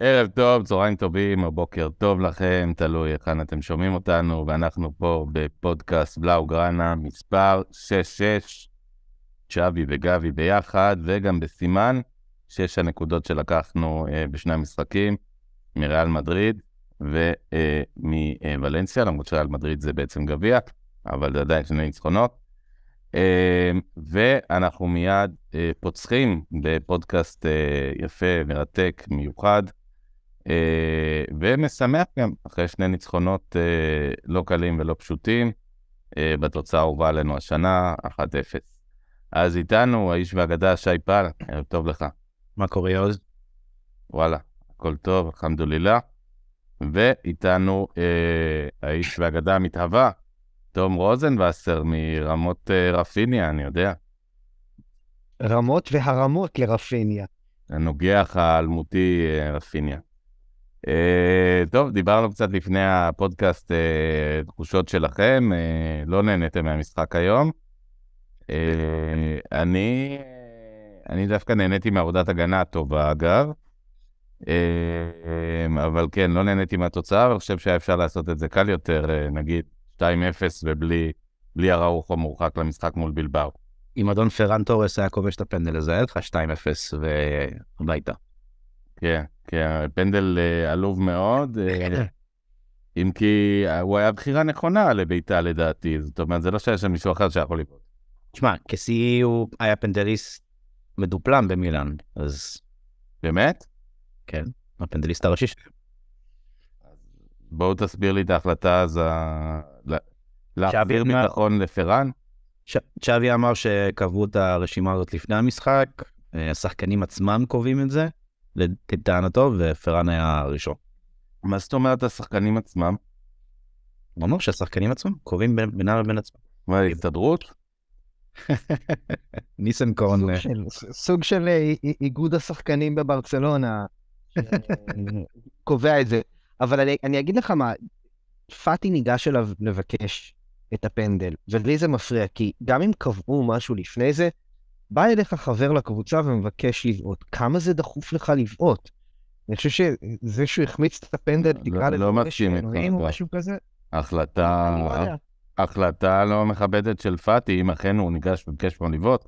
ערב טוב, צהריים טובים, או בוקר טוב לכם, תלוי היכן אתם שומעים אותנו, ואנחנו פה בפודקאסט בלאו גראנה, מספר 66, צ'אבי וגבי ביחד, וגם בסימן, שש הנקודות שלקחנו אה, בשני המשחקים, מריאל מדריד ומוולנסיה, אה, למרות שריאל מדריד זה בעצם גביע, אבל זה עדיין שני ניצחונות. אה, ואנחנו מיד אה, פוצחים בפודקאסט אה, יפה, מרתק, מיוחד. אה, ומשמח גם, אחרי שני ניצחונות אה, לא קלים ולא פשוטים, אה, בתוצאה הובאה עלינו השנה, 1-0. אז איתנו האיש והגדה, שי פל, ערב טוב לך. מה קורה עוז? וואלה, הכל טוב, אלחמדולillah. ואיתנו אה, האיש והגדה המתהווה, תום רוזנבסר מרמות אה, רפיניה, אני יודע. רמות והרמות לרפיניה. הנוגח האלמותי אה, רפיניה. Uh, טוב, דיברנו קצת לפני הפודקאסט uh, תחושות שלכם, uh, לא נהניתם מהמשחק היום. Uh, אני, אני דווקא נהניתי מעבודת הגנה הטובה, אגב. Uh, um, אבל כן, לא נהניתי מהתוצאה, אבל אני חושב שהיה אפשר לעשות את זה קל יותר, uh, נגיד 2-0 ובלי הרעוך או מורחק למשחק מול בלבר. אם אדון פרן תורס היה כובש את הפנדל הזה, היה לך 2-0 ואולי הייתה. כן, כן, פנדל אה, עלוב מאוד. אה, אם כי אה, הוא היה בחירה נכונה לביתה לדעתי, זאת אומרת, זה לא שהיה שם מישהו אחר שיכול לבעוט. תשמע, כסי הוא היה פנדליסט מדופלם במילאן, אז... באמת? כן, הפנדליסט הראשי שלו. בואו תסביר לי את ההחלטה אז ה... להחזיר ביטחון לפרן? צ'אבי אמר שקבעו את הרשימה הזאת לפני המשחק, השחקנים עצמם קובעים את זה, לטענתו, ופרן היה הראשון. מה זאת אומרת השחקנים עצמם? הוא אמר שהשחקנים עצמם קובעים בינם לבין עצמם. מה, ההסתדרות? ניסנקורן. סוג של אה, אה, איגוד השחקנים בברצלונה קובע את זה. אבל אני אגיד לך מה, פאטי ניגש אליו לבקש את הפנדל, ולי זה מפריע, כי גם אם קבעו משהו לפני זה, בא אליך חבר לקבוצה ומבקש לבעוט, כמה זה דחוף לך לבעוט? אני חושב שזה שהוא החמיץ את הפנדל, לא, תקרא לא לזה, לא מסכים איתך. החלטה, לא החלטה לא מכבדת של פאטי, אם אכן הוא ניגש וביקש ממנו לבעוט,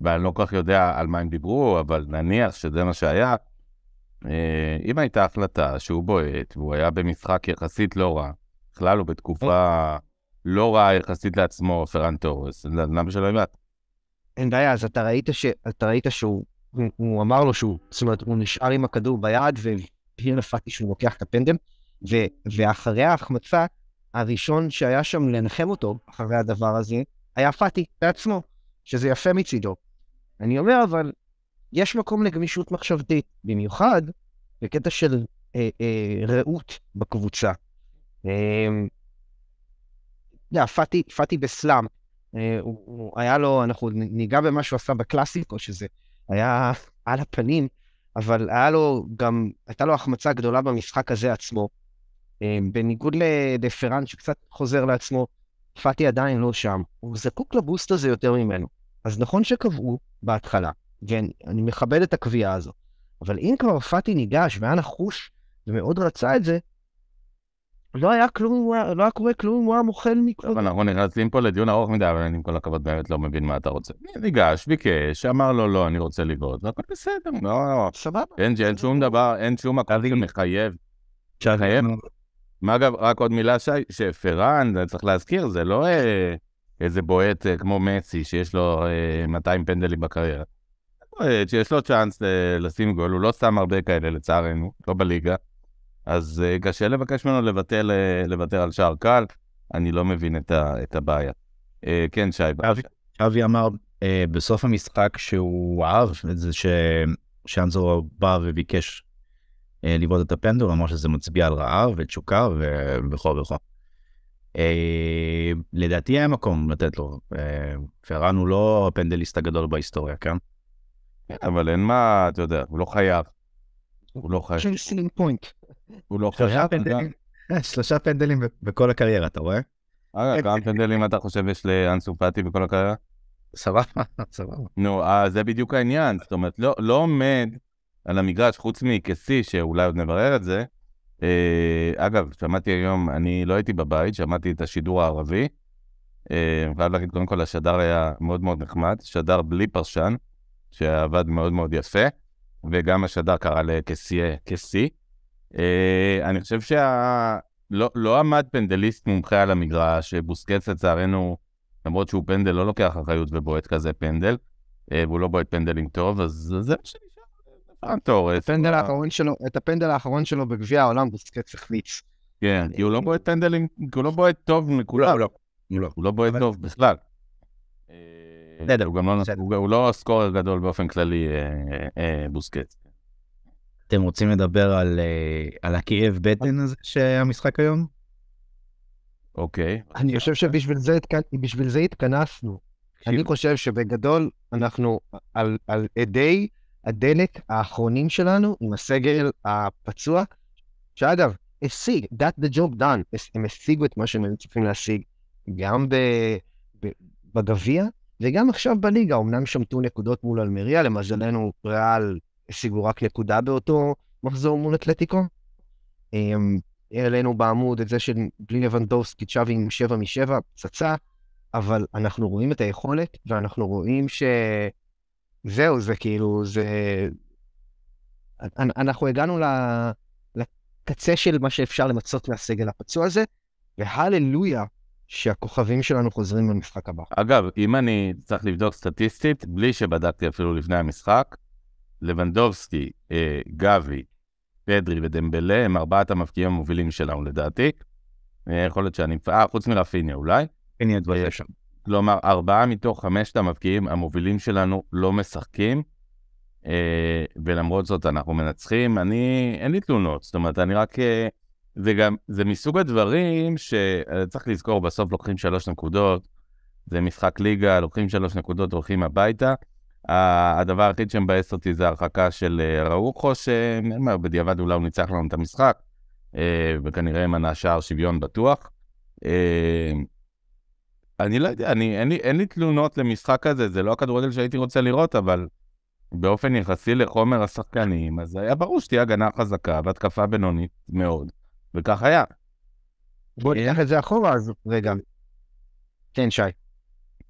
ואני לא כל כך יודע על מה הם דיברו, אבל נניח שזה מה שהיה, אה, אם הייתה החלטה שהוא בועט, והוא היה במשחק יחסית לא רע, בכלל הוא בתקופה לא רעה יחסית לעצמו, פרן תורס, למה שלא הבאת? אין בעיה, אז אתה ראית, ש... אתה ראית שהוא, הוא, הוא אמר לו שהוא, זאת אומרת, הוא נשאר עם הכדור ביד, והיא נפלתי שהוא לוקח את הפנדל, ו... ואחרי ההחמצה, הראשון שהיה שם לנחם אותו, אחרי הדבר הזה, היה פאטי בעצמו, שזה יפה מצידו. אני אומר, אבל יש מקום לגמישות מחשבתית, במיוחד בקטע של אה, אה, רעות בקבוצה. אה, yeah, אה, פאטי, פאטי בסלאם, אה, הוא, הוא היה לו, אנחנו ניגע במה שהוא עשה בקלאסיקו, שזה היה על הפנים, אבל היה לו גם, הייתה לו החמצה גדולה במשחק הזה עצמו. אה, בניגוד לפרן שקצת חוזר לעצמו, פאטי עדיין לא שם. הוא זקוק לבוסט הזה יותר ממנו. אז נכון שקבעו בהתחלה, ואני מכבד את הקביעה הזו, אבל אם כבר פאטי ניגש והיה נחוש ומאוד רצה את זה, לא היה כלום, לא היה קורה כלום הוא היה מוכן מכל... אבל אנחנו נכנסים פה לדיון ארוך מדי, אבל אני עם כל הכבוד באמת לא מבין מה אתה רוצה. ניגש, ביקש, אמר לו לא, אני רוצה לבעוט, והכל בסדר, לא, סבבה. אין שום דבר, אין שום מקום שמחייב. מחייב. מה אגב, רק עוד מילה, שי, שפרן, צריך להזכיר, זה לא אה, איזה בועט אה, כמו מסי, שיש לו 200 אה, פנדלים בקריירה. שיש לו צ'אנס לשים גול, הוא לא שם הרבה כאלה לצערנו, לא בליגה. אז אה, קשה לבקש ממנו לבטל, אה, לוותר על שער קל, אני לא מבין את, ה, את הבעיה. אה, כן, שי. בבקשה. אבי, אבי אמר בסוף המשחק שהוא אהב את זה ששאנזור בא וביקש לבעוט את הפנדול, אמר שזה מצביע על רעב ותשוקה וכו' וכו'. לדעתי היה מקום לתת לו. פרן הוא לא הפנדליסט הגדול בהיסטוריה, כן? כן? אבל אין מה, אתה יודע, הוא לא חייב. הוא לא חייב. הוא לא חשב... שלושה פנדלים בכל הקריירה, אתה רואה? אגב, כמה פנדלים אתה חושב יש לאנסו פאטי בכל הקריירה? סבבה, סבבה. נו, אה, זה בדיוק העניין, זאת אומרת, לא, לא עומד על המגרש, חוץ מכסי, שאולי עוד נברר את זה. אה, אגב, שמעתי היום, אני לא הייתי בבית, שמעתי את השידור הערבי. אה, אני חייב להגיד, קודם כל, השדר היה מאוד מאוד נחמד, שדר בלי פרשן, שעבד מאוד מאוד יפה, וגם השדר קרא לקסיה קסי. Uh, אני חושב שלא לא עמד פנדליסט מומחה על המגרש, אה, בוסקץ לצערנו, למרות שהוא פנדל לא לוקח אחריות ובועט כזה פנדל, uh, והוא לא בועט פנדלים טוב, אז זה מה שנשאר. פנדל האחרון שלו, את הפנדל האחרון שלו בגביע העולם בוסקץ החמיץ. כן, כי הוא לא בועט פנדלים, כי הוא לא בועט טוב מכולם. לא, לא, לא. הוא לא בועט טוב בכלל. בסדר. הוא גם לא סקורר גדול באופן כללי, בוסקץ. אתם רוצים לדבר על, אה, על הכאב בטן הזה שהמשחק היום? אוקיי. Okay. אני חושב שבשביל זה, בשביל זה התכנסנו. אני חושב שבגדול אנחנו על, על אדי הדלת האחרונים שלנו עם הסגל הפצוע, שאגב, השיג, that the job done, הם השיגו את מה שהם היו צריכים להשיג, גם בגביע וגם עכשיו בליגה, אמנם שמטו נקודות מול אלמריה, למזלנו ריאל השיגו רק נקודה באותו מחזור מול אתלטיקו. אמ, העלינו בעמוד את זה שבלי לבנדובסקי צ'אבי עם 7 מ-7, פצצה, אבל אנחנו רואים את היכולת, ואנחנו רואים שזהו, זה כאילו, זה... אנחנו הגענו ל... לקצה של מה שאפשר למצות מהסגל הפצוע הזה, והללויה שהכוכבים שלנו חוזרים למשחק הבא. אגב, אם אני צריך לבדוק סטטיסטית, בלי שבדקתי אפילו לפני המשחק, לבנדובסקי, אה, גבי, פדרי ודמבלה הם ארבעת המפקיעים המובילים שלנו לדעתי. אה, יכול להיות שאני... אה, חוץ מרפיניה אולי. אין לי את זה שם. כלומר, ארבעה מתוך חמשת המפקיעים המובילים שלנו לא משחקים, אה, ולמרות זאת אנחנו מנצחים. אני, אין לי תלונות, זאת אומרת, אני רק... אה, זה גם, זה מסוג הדברים שצריך אה, לזכור, בסוף לוקחים שלוש נקודות, זה משחק ליגה, לוקחים שלוש נקודות, הולכים הביתה. הדבר היחיד שמבאס אותי זה הרחקה של אה, ראוכו, שבדיעבד אולי הוא ניצח לנו את המשחק, אה, וכנראה מנה שער שוויון בטוח. אה, אני לא יודע, אני, אין, לי, אין לי תלונות למשחק הזה, זה לא הכדורגל שהייתי רוצה לראות, אבל באופן יחסי לחומר השחקנים, אז היה ברור שתהיה הגנה חזקה והתקפה בינונית מאוד, וכך היה. בוא כן? ניקח את זה אחורה אז רגע. כן, שי.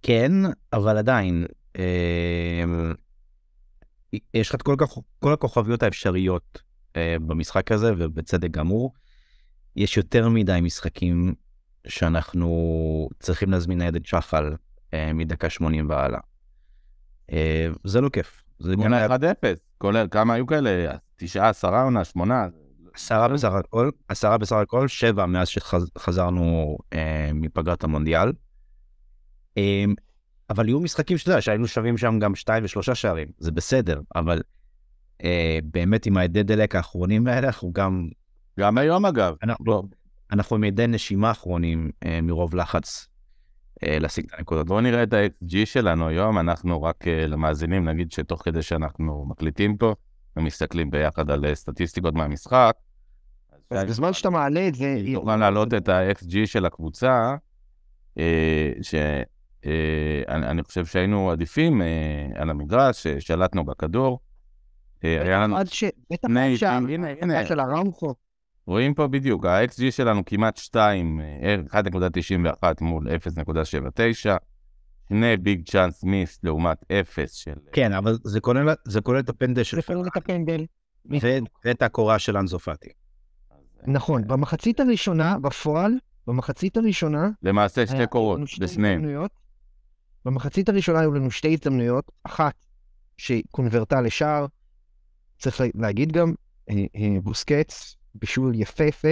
כן, אבל עדיין, אה, יש לך את כל, כל הכוכביות האפשריות אה, במשחק הזה, ובצדק גמור. יש יותר מדי משחקים שאנחנו צריכים להזמין ניידת שחל אה, מדקה 80 והלאה. זה לא כיף. זה גם היה 1-0, כולל כמה היו כאלה? תשעה, עשרה עונה, שמונה? עשרה לא- בסך הכל, עשרה בסך הכל, שבע מאז שחזרנו מפגרת המונדיאל. אבל יהיו משחקים שאתה יודע, שהיינו שווים שם גם שתיים ושלושה שערים, זה בסדר, אבל אה, באמת עם העדי דלק האחרונים האלה, אנחנו גם... גם היום אגב. אנחנו, לא. אנחנו עם עדי נשימה אחרונים אה, מרוב לחץ אה, להשיג את הנקודות. בואו נראה את ה-XG שלנו היום, אנחנו רק אה, למאזינים, נגיד שתוך כדי שאנחנו מקליטים פה, ומסתכלים ביחד על אה, סטטיסטיקות מהמשחק. אז בזמן שאתה מעלה את זה... תוכל להעלות את ה-XG של הקבוצה, אה, ש... אה, אני, אני חושב שהיינו עדיפים אה, על המגרש, אה, שלטנו בכדור. אה, היה לנו... עד ש... בטח עד שה... הנה, הנה. של הרמחו. רואים פה בדיוק, ה-XG שלנו כמעט 2, 1.91 אה, מול 0.79, שני ביג צ'אנס מיס לעומת 0 של... כן, אבל זה כולל, זה כולל את הפנדל של... לפעמים את הפנדל. ואת הקורה של אנזופטי. נכון, במחצית הראשונה, בפועל, במחצית הראשונה... למעשה שתי קורות, בשניהם. במחצית הראשונה היו לנו שתי הזדמנויות, אחת שקונברטה לשער, צריך להגיד גם, אה, אה, בוסקץ, בישול יפהפה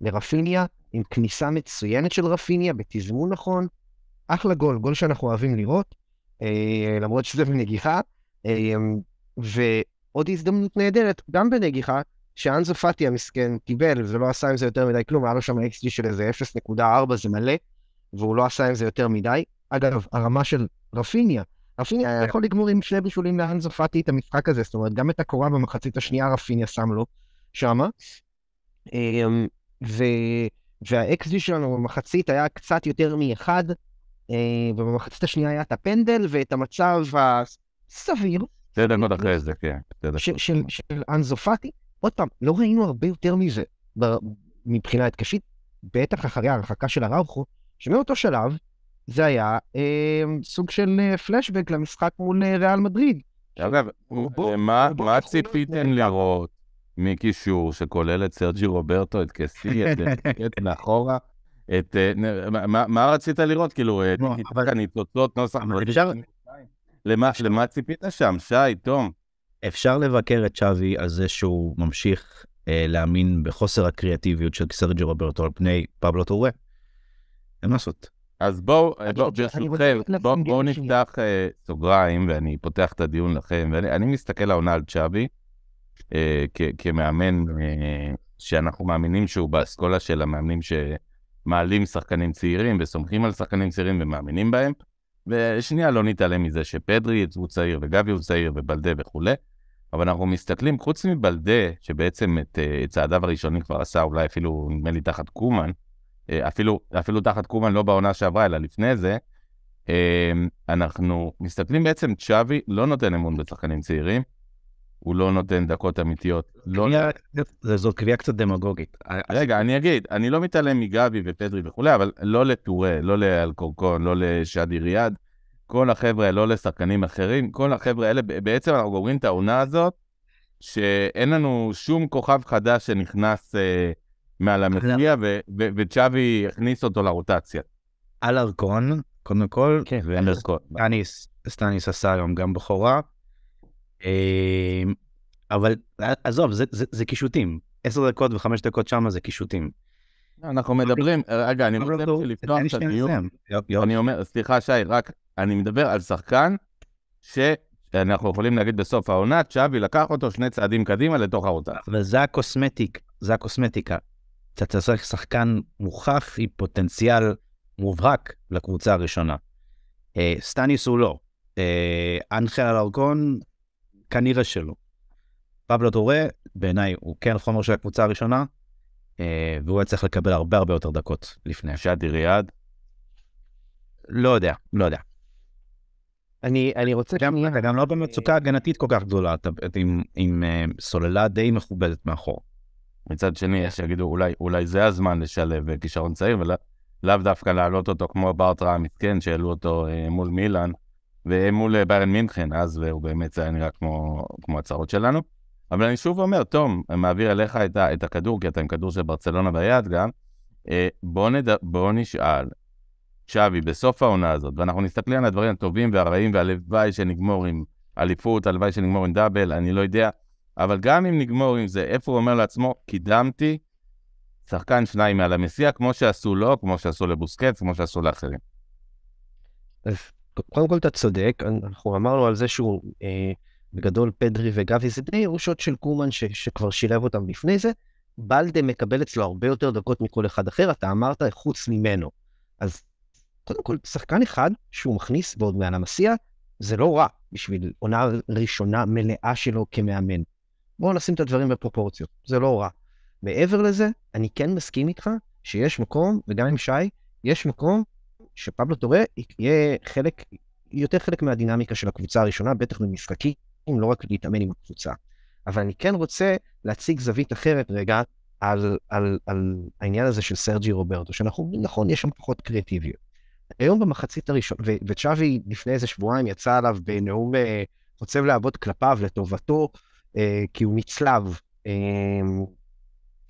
לרפיניה, עם כניסה מצוינת של רפיניה, בתזמון נכון, אחלה גול, גול שאנחנו אוהבים לראות, אה, למרות שזה בנגיחה, ועוד הזדמנות נהדרת, גם בנגיחה, שאנזו פאטי המסכן קיבל, ולא עשה עם זה יותר מדי כלום, היה לו שם אקסטי של איזה 0.4, זה מלא, והוא לא עשה עם זה יותר מדי. אגב, הרמה של רפיניה, רפיניה היה כן. יכול לגמור עם שני בישולים לאן זפתי את המשחק הזה, זאת אומרת, גם את הקורה במחצית השנייה רפיניה שם לו שמה. אמ, ו... והאקזי שלנו במחצית היה קצת יותר מאחד, אה, ובמחצית השנייה היה את הפנדל ואת המצב הסביר. שתי דקות אחרי זה, כן. של, של אנזו פאטי. עוד פעם, לא ראינו הרבה יותר מזה מבחינה התקשית, בטח אחרי ההרחקה של הראוכו, שמאותו שלב, זה היה אה, סוג של פלשבק אה, למשחק מול אה, ריאל מדריד. אגב, אה, מה ציפיתם לראות מקישור שכולל את סרג'י רוברטו, את קסי, את נחורה? את... מה רצית לראות? כאילו, את הניצוצות נוסח... למה ציפית שם, שי, תום? אפשר לבקר את שווי על זה שהוא ממשיך להאמין בחוסר הקריאטיביות של סרג'י רוברטו על פני פבלו טורי? אין מה לעשות. אז בואו, אה, ברשותכם, בואו נפתח אה, סוגריים, ואני פותח את הדיון לכם, ואני מסתכל העונה על צ'אבי, אה, כמאמן שאנחנו מאמינים שהוא באסכולה של המאמנים שמעלים שחקנים צעירים וסומכים על שחקנים צעירים ומאמינים בהם. ושנייה, לא נתעלם מזה שפדרי הוא צעיר וגבי הוא צעיר ובלדה וכולי, אבל אנחנו מסתכלים, חוץ מבלדה, שבעצם את, את צעדיו הראשונים כבר עשה אולי אפילו, נדמה לי, תחת קומן, אה, אפילו, אפילו תחת קומן, לא בעונה שעברה, אלא לפני זה, אמ, אנחנו מסתכלים בעצם, צ'אבי לא נותן אמון בשחקנים צעירים, הוא לא נותן דקות אמיתיות. לא... זו קביעה קצת דמגוגית. רגע, אני אגיד, אני לא מתעלם מגבי ופדרי וכולי, אבל לא לטורי, לא לאלקורקון, לא לשאדי ריאד, כל החבר'ה, לא לשחקנים אחרים, כל החבר'ה האלה, בעצם אנחנו גומרים את העונה הזאת, שאין לנו שום כוכב חדש שנכנס... אה, מעל המחייה, וצ'אבי הכניס אותו לרוטציה. על ארקון, קודם כל. כן, אלארקון. אה, סטניס, סטניס עשה היום גם בכורה. אה, אבל אה, עזוב, זה, קישוטים. עשר דקות וחמש דקות שמה זה קישוטים. לא, אנחנו מדברים, רגע, אני רוצה לא, לפתוח את הדיון. אני אומר, סליחה, שי, רק, אני מדבר על שחקן שאנחנו יכולים להגיד בסוף העונה, צ'אבי לקח אותו שני צעדים קדימה לתוך הרוטה. וזה הקוסמטיק, זה הקוסמטיקה. אתה צריך שחקן מוכח עם פוטנציאל מובהק לקבוצה הראשונה. אה, סטניס הוא לא. אה, אנחל אלרגון, כנראה שלא. פבלו טורה, בעיניי הוא כן חומר של הקבוצה הראשונה, אה, והוא היה צריך לקבל הרבה הרבה יותר דקות לפני. שדי ריאד? לא יודע, לא יודע. אני, אני רוצה... גם, שנייה... גם לא במצוקה הגנתית כל כך גדולה, אתה עם, עם אה, סוללה די מכובדת מאחור. מצד שני, כן. יש שיגידו, אולי, אולי זה הזמן לשלב אה, כישרון צעיר, ולאו דווקא להעלות אותו כמו ברטרה המתקן, שהעלו אותו אה, מול מילאן, ומול אה, אה, ביירן מינכן, אז אה, הוא באמת היה נראה כמו, כמו הצהרות שלנו. אבל אני שוב אומר, תום, אני מעביר אליך את, את הכדור, כי אתה עם כדור של ברצלונה ביד גם. אה, בוא, נד... בוא נשאל, שווי, בסוף העונה הזאת, ואנחנו נסתכלים על הדברים הטובים והרעים, והלוואי שנגמור עם אליפות, הלוואי שנגמור עם דאבל, אני לא יודע. אבל גם אם נגמור עם זה, איפה הוא אומר לעצמו, קידמתי שחקן שניים מעל המסיע, כמו שעשו לו, כמו שעשו לבוסקץ, כמו שעשו לאחרים. קודם כל אתה צודק, אנחנו אמרנו על זה שהוא אה, בגדול פדרי וגבי, זה די ירושות של קומן ש, שכבר שילב אותם לפני זה. בלדה מקבל אצלו הרבה יותר דקות מכל אחד אחר, אתה אמרת חוץ ממנו. אז קודם כל, שחקן אחד שהוא מכניס ועוד מעל המסיע, זה לא רע בשביל עונה ראשונה מלאה שלו כמאמן. בואו נשים את הדברים בפרופורציות, זה לא רע. מעבר לזה, אני כן מסכים איתך שיש מקום, וגם עם שי, יש מקום שפבלו טורי יהיה חלק, יותר חלק מהדינמיקה של הקבוצה הראשונה, בטח במשחקים, לא רק להתאמן עם הקבוצה. אבל אני כן רוצה להציג זווית אחרת רגע על, על, על העניין הזה של סרג'י רוברטו, שאנחנו אומרים, נכון, יש שם פחות קריאטיביות. היום במחצית הראשונה, וצ'אבי לפני איזה שבועיים יצא עליו בנאום אה, חוצב להבות כלפיו לטובתו, אה, כי הוא נצלב אה,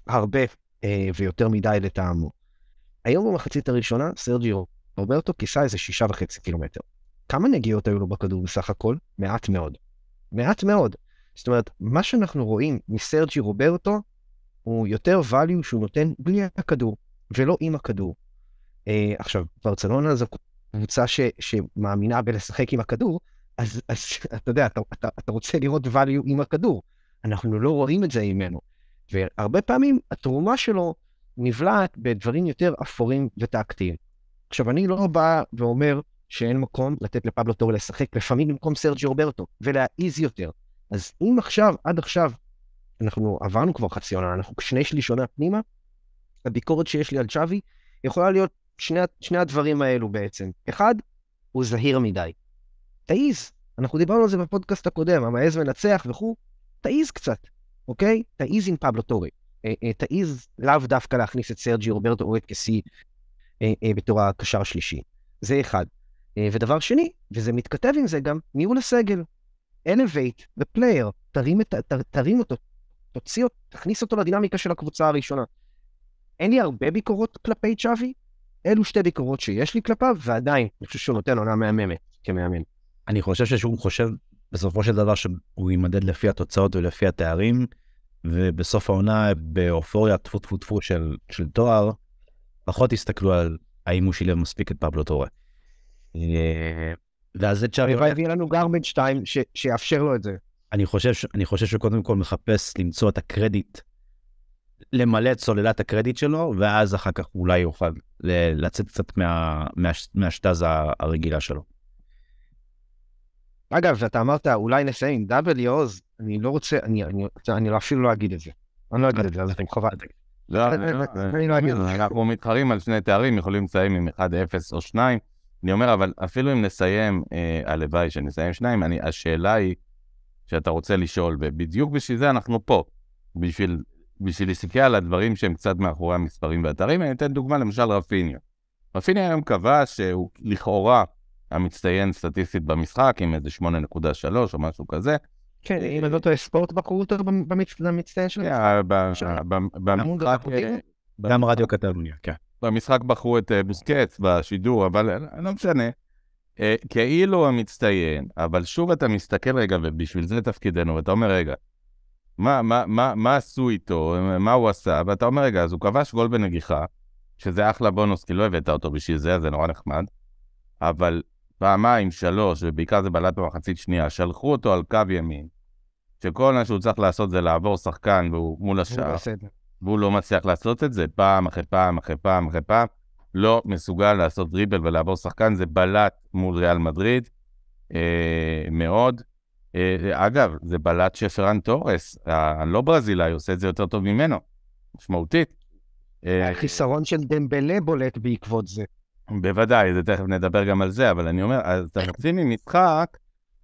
הרבה אה, ויותר מדי לטעמו. היום במחצית הראשונה, סרג'י רוברטו כיסה איזה שישה וחצי קילומטר. כמה נגיעות היו לו בכדור בסך הכל? מעט מאוד. מעט מאוד. זאת אומרת, מה שאנחנו רואים מסרג'י רוברטו הוא יותר value שהוא נותן בלי הכדור, ולא עם הכדור. אה, עכשיו, ברצלונה זו קבוצה ש, שמאמינה בלשחק עם הכדור, אז, אז אתה יודע, אתה, אתה, אתה רוצה לראות value עם הכדור. אנחנו לא רואים את זה ממנו. והרבה פעמים התרומה שלו נבלעת בדברים יותר אפורים וטקטיים. עכשיו, אני לא בא ואומר שאין מקום לתת לפבלו טורי לשחק, לפעמים במקום סרג'י רוברטו, ולהעיז יותר. אז אם עכשיו, עד עכשיו, אנחנו עברנו כבר חצי עונה, אנחנו שני שליש עונה פנימה, הביקורת שיש לי על צ'אבי יכולה להיות שני, שני הדברים האלו בעצם. אחד, הוא זהיר מדי. תעיז. אנחנו דיברנו על זה בפודקאסט הקודם, המעז מנצח וכו', תעיז קצת, אוקיי? תעיז עם פבלו טורי. אה, אה, תעיז לאו דווקא להכניס את סרג'י רוברטו אורט כשיא אה, בתור הקשר השלישי. זה אחד. ודבר שני, וזה מתכתב עם זה גם, ניהול הסגל. elevate the player, תרים, את, ת, תרים אותו, תוציא אותו, תכניס אותו לדינמיקה של הקבוצה הראשונה. אין לי הרבה ביקורות כלפי צ'אבי, אלו שתי ביקורות שיש לי כלפיו, ועדיין, אני חושב שהוא נותן עונה מהממת כמאמן. אני חושב ששום חושב בסופו של דבר שהוא יימדד לפי התוצאות ולפי התארים, ובסוף העונה באופוריה טפו טפו טפו של, של תואר, פחות הסתכלו על האם הוא שילם מספיק את פבלו טורה. אה, ואז את שערי וייב יהיה לנו גרמנט 2 שיאפשר לו את זה. אני חושב, אני חושב שהוא קודם כל מחפש למצוא את הקרדיט, למלא את סוללת הקרדיט שלו, ואז אחר כך אולי יוכל לצאת קצת מה, מה, מהשטז הרגילה שלו. אגב, אתה אמרת, אולי נסיים עם W, אז אני לא רוצה, אני, אני, אני אפילו לא אגיד את זה. אני לא אגיד את זה, אז אתם חובה. לא, לא, לא, אני לא אגיד את זה. אנחנו מתחרים על שני תארים, יכולים לסיים עם 1-0 או 2. אני אומר, אבל אפילו אם נסיים, אה, הלוואי שנסיים 2, השאלה היא שאתה רוצה לשאול, ובדיוק בשביל זה אנחנו פה. בשביל בשביל להסתכל על הדברים שהם קצת מאחורי המספרים והאתרים, אני אתן דוגמה למשל רפיניה. רפיניה היום קבע שהוא לכאורה המצטיין סטטיסטית במשחק, עם איזה 8.3 או משהו כזה. כן, אם אני לא טועה, ספורט בחרו במצטיין שלו. אה, אה, במשחק... גם רדיו קטלוניה, כן. במשחק בחרו את אה, בוסקץ בשידור, אבל לא משנה. כאילו המצטיין, אבל שוב אתה מסתכל רגע, ובשביל זה תפקידנו, ואתה אומר, רגע, מה, מה, מה, מה עשו איתו, מה הוא עשה, ואתה אומר, רגע, אז הוא כבש גול בנגיחה, שזה אחלה בונוס, כי לא הבאת אותו בשביל זה, אז זה נורא נחמד, אבל פעמיים, שלוש, ובעיקר זה בלט במחצית שנייה, שלחו אותו על קו ימין, שכל מה שהוא צריך לעשות זה לעבור שחקן והוא מול השער, והוא לא מצליח לעשות את זה פעם אחרי פעם אחרי פעם אחרי פעם, לא מסוגל לעשות דריבל ולעבור שחקן, זה בלט מול ריאל מדריד אה, מאוד. אה, אגב, זה בלט שפרן תורס, הלא ברזילאי, עושה את זה יותר טוב ממנו, משמעותית. אה, החיסרון של דמבלה בולט בעקבות זה. בוודאי, זה תכף נדבר גם על זה, אבל אני אומר, אז אתה חצי ממשחק,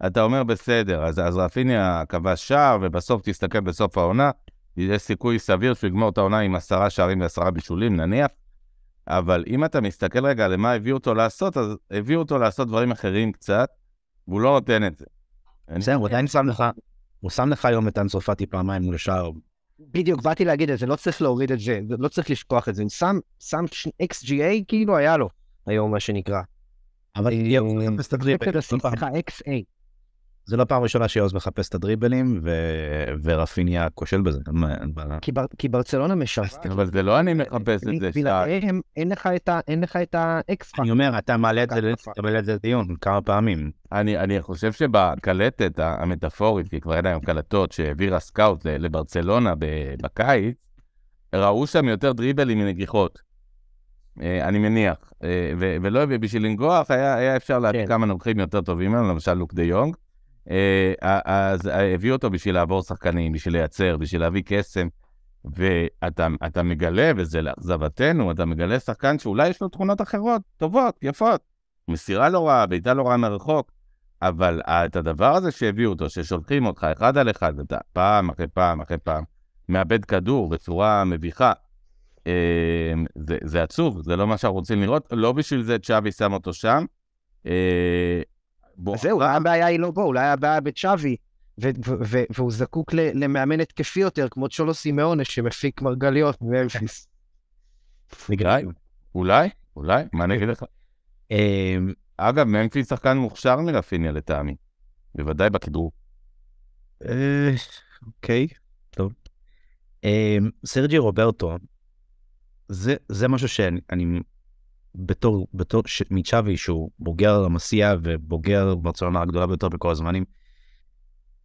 אתה אומר בסדר, אז, אז רפיניה כבש שער, ובסוף תסתכל בסוף העונה, יש סיכוי סביר שיגמור את העונה עם עשרה שערים ועשרה בישולים נניח, אבל אם אתה מסתכל רגע למה הביאו אותו לעשות, אז הביאו אותו לעשות דברים אחרים קצת, והוא לא נותן את זה. בסדר, הוא עדיין שם לך, הוא שם לך היום את אנצרפתי פעמיים מול שער. בדיוק, באתי להגיד את זה, לא צריך להוריד את זה, לא צריך לשכוח את זה, שם, שם XGA כאילו היה לו. היום, מה שנקרא. אבל אה, יאוז מחפש את הדריבלים. לא זה לא פעם ראשונה שיאוז מחפש את הדריבלים, ורפיניה כושל בזה. כי ברצלונה משפט. אבל זה לא אני אה, מחפש את אה, זה, בלעדיהם אין לך את האקס אני אומר, אתה מעלה את זה לדיון כמה פעמים. אני חושב שבקלטת המטאפורית, כי כבר אין היום קלטות שהעבירה סקאוט לברצלונה בקיץ, ראו שם יותר דריבלים מנגיחות. אה, אני מניח, אה, ולא, בשביל לנגוח היה, היה אפשר להביא כן. כמה נוגחים יותר טובים ממנו, למשל לוק דה יונג. אה, אז הביאו אותו בשביל לעבור שחקנים, בשביל לייצר, בשביל להביא קסם. ואתה מגלה, וזה לאכזבתנו, אתה מגלה שחקן שאולי יש לו תכונות אחרות, טובות, יפות. מסירה לא רעה, בעיטה לא רעה מרחוק, אבל את הדבר הזה שהביאו אותו, ששולחים אותך אחד על אחד, אתה פעם אחרי פעם אחרי פעם, מאבד כדור בצורה מביכה, אמ, זה, זה עצוב, זה לא מה שאנחנו רוצים לראות, לא בשביל זה צ'אבי שם אותו שם. אה, בוא. זהו, אה, הבעיה היא לא בו, אולי הבעיה בצ'אבי, והוא זקוק למאמן התקפי יותר, כמו צ'ולו סימאונה שמפיק מרגליות מאמפיס. נגריים. אולי, אולי, מה אני אגיד לך? אמ, אגב, ממפיס שחקן מוכשר מרפיניה לטעמי, בוודאי בכדרור. אה, אוקיי, טוב. אמ, סרג'י רוברטו, זה, זה משהו שאני בתור, בתור מצ'אבי שהוא בוגר המסיע ובוגר ברצלונה הגדולה ביותר בכל הזמנים,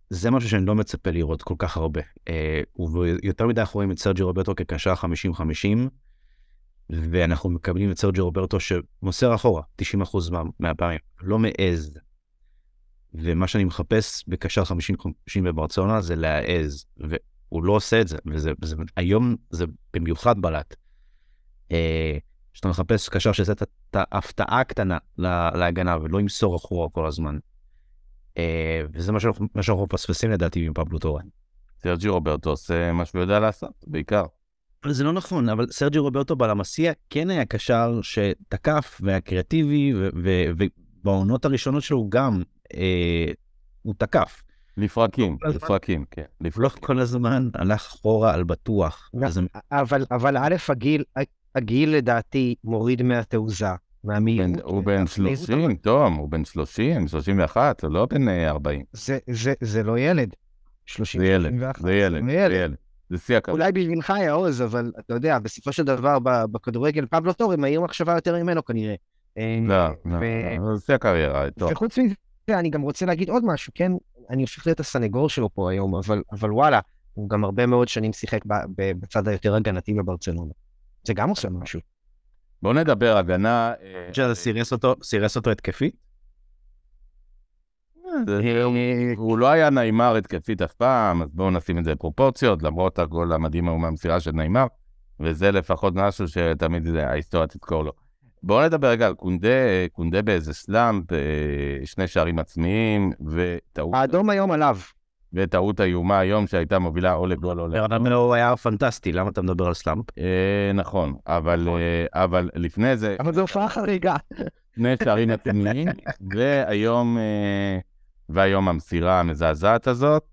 זה משהו שאני לא מצפה לראות כל כך הרבה. אה, ויותר מדי אנחנו רואים את סרג'י רוברטו כקשר 50-50, ואנחנו מקבלים את סרג'י רוברטו שמוסר אחורה 90% מה, מהפעמים, לא מעז. ומה שאני מחפש בקשר 50-50 בברצלונה זה להעז, והוא לא עושה את זה, וזה זה, היום זה במיוחד בלט. אה, שאתה מחפש קשר שיעשה את ההפתעה הקטנה להגנה ולא ימסור אחורה כל הזמן. אה, וזה מה שאנחנו, מפספסים לדעתי עם פבלו טורן. סרג'י רוברטו עושה מה שהוא יודע לעשות, בעיקר. זה לא נכון, אבל סרג'י רוברטו בלמסיע כן היה קשר שתקף והיה קריאטיבי, ובעונות הראשונות שלו גם אה, הוא תקף. לפרקים, לפרקים, כן. לא לפרקים. לא כל הזמן הלך אחורה על בטוח. לא, אבל א', הגיל, הגיל לדעתי מוריד מהתעוזה, מהמהירות. הוא בן 30, לא- תום, הוא בן 30, 31, הוא לא בן 40. אה, זה לא ילד. 30, זה ילד, זה ילד, זה ילד. זה שיא הכבוד. אולי בשבילך יעוז, אבל אתה יודע, בסופו של דבר בכדורגל פבלו טורי מעיר מחשבה יותר ממנו כנראה. אה, לא, לא, לא זה שיא הקריירה, טוב. וחוץ מזה, אני גם רוצה להגיד עוד משהו, כן? אני הופך להיות הסנגור שלו פה היום, אבל וואלה, הוא גם הרבה מאוד שנים שיחק בצד היותר הגנתי בברצלונה. זה גם עושה משהו. בואו נדבר הגנה... אה, ג'אז סירס אותו, סירס אותו התקפית? אה, הוא לא היה נעימר התקפית אף פעם, אז בואו נשים את זה בפרופורציות, למרות הגול המדהים ההוא מהמסירה של נעימר, וזה לפחות משהו שתמיד ההיסטוריה תזכור לו. בואו נדבר רגע על קונדה, קונדה באיזה סלאמפ, אה, שני שערים עצמיים, וטעות. האדום היום עליו. וטעות איומה היום שהייתה מובילה או לגול או לגול. ברנמלו היה פנטסטי, למה אתה מדבר על סלאמפ? אה, נכון, נכון. אה, אבל לפני זה... אבל זו הופעה חריגה. שני שערים עצמיים, אה, והיום המסירה המזעזעת הזאת,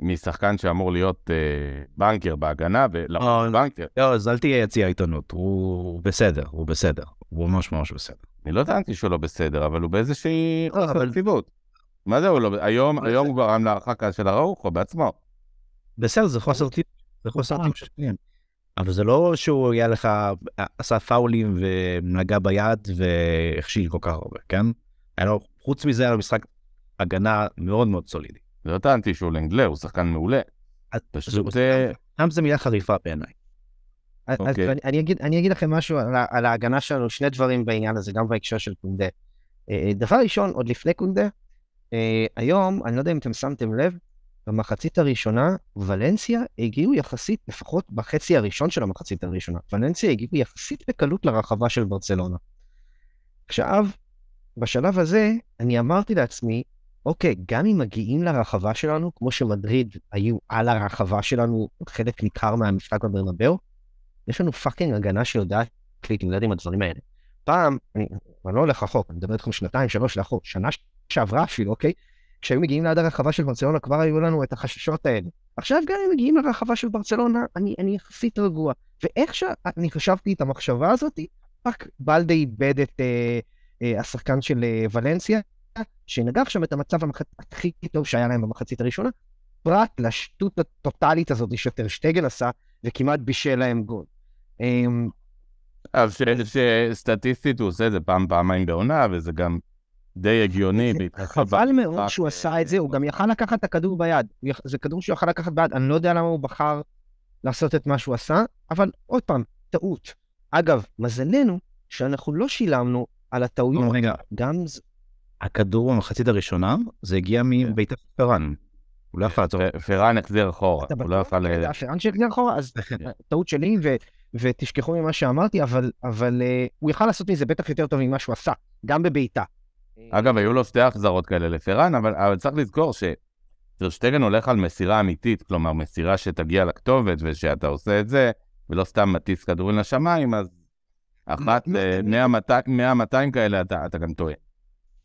משחקן שאמור להיות בנקר בהגנה, ולא בנקר. לא, אז אל תהיה יציע עיתונות, הוא בסדר, הוא בסדר, הוא ממש ממש בסדר. אני לא טענתי שהוא לא בסדר, אבל הוא באיזושהי לא, חוסר ציבות. מה זה הוא לא? היום, היום הוא גרם להרחקה של הראוכו בעצמו. בסדר, זה חוסר אה. טיפ, זה חוסר אה, טיפ של שנים. אבל זה לא שהוא היה לך, עשה פאולים ונגע ביד והכשיל כל כך הרבה, כן? היה לו, חוץ מזה היה לו משחק הגנה מאוד מאוד סולידי. לא טענתי שהוא לנגלה, הוא שחקן מעולה. פשוט... גם אה, זה מילה חריפה בעיניי. אוקיי. אני אגיד לכם משהו על ההגנה שלנו, שני דברים בעניין הזה, גם בהקשר של קונדה. דבר ראשון, עוד לפני קונדה, אה, היום, אני לא יודע אם אתם שמתם לב, במחצית הראשונה, ולנסיה הגיעו יחסית, לפחות בחצי הראשון של המחצית הראשונה, ולנסיה הגיעו יחסית בקלות לרחבה של ברצלונה. עכשיו, בשלב הזה, אני אמרתי לעצמי, אוקיי, גם אם מגיעים לרחבה שלנו, כמו שמדריד היו על הרחבה שלנו חלק ניכר מהמשחק בברנבאו, יש לנו פאקינג הגנה שיודעת להתמודד עם הדברים האלה. פעם, אני, אני לא הולך רחוק, אני מדבר איתכם שנתיים, שלוש לאחור, שנה שעברה אפילו, אוקיי? כשהיו מגיעים ליד הרחבה של ברצלונה, כבר היו לנו את החששות האלה. עכשיו גם אם מגיעים לרחבה של ברצלונה, אני, אני יחסית רגוע. ואיך שאני חשבתי את המחשבה הזאת, רק בלדה איבד את אה, אה, השחקן של אה, ולנסיה, שנגח שם את המצב המח... הכי טוב שהיה להם במחצית הראשונה, פרט לשטות הטוטאלית הזאת שטרשטגל עשה, וכמעט בישל להם גול. אמ, אז אה, שסטטיסטית הוא עושה את זה פעם, פעמיים בעונה, וזה גם די הגיוני. חבל מאוד שהוא עשה את זה, הוא גם יכל לקחת את הכדור ביד. זה כדור שהוא יכל לקחת ביד, אני לא יודע למה הוא בחר לעשות את מה שהוא עשה, אבל עוד פעם, טעות. אגב, מזלנו שאנחנו לא שילמנו על הטעויות. רגע, גם הכדור במחצית הראשונה, זה הגיע כן. מבית הפרן. הוא לא יכול לעצור. פרן החזיר אחורה. הוא לא יכול... פרן שהחזיר אחורה, אז טעות שלי, ותשכחו ממה שאמרתי, אבל, אבל uh, הוא יכל לעשות מזה בטח יותר טוב ממה שהוא עשה, גם בבעיטה. אגב, היו לו שתי החזרות כאלה לפרן, אבל, אבל צריך לזכור שטרשטגן הולך על מסירה אמיתית, כלומר, מסירה שתגיע לכתובת ושאתה עושה את זה, ולא סתם מטיס כדורים לשמיים, אז אחת ל-100-200 כאלה אתה, אתה גם טועה.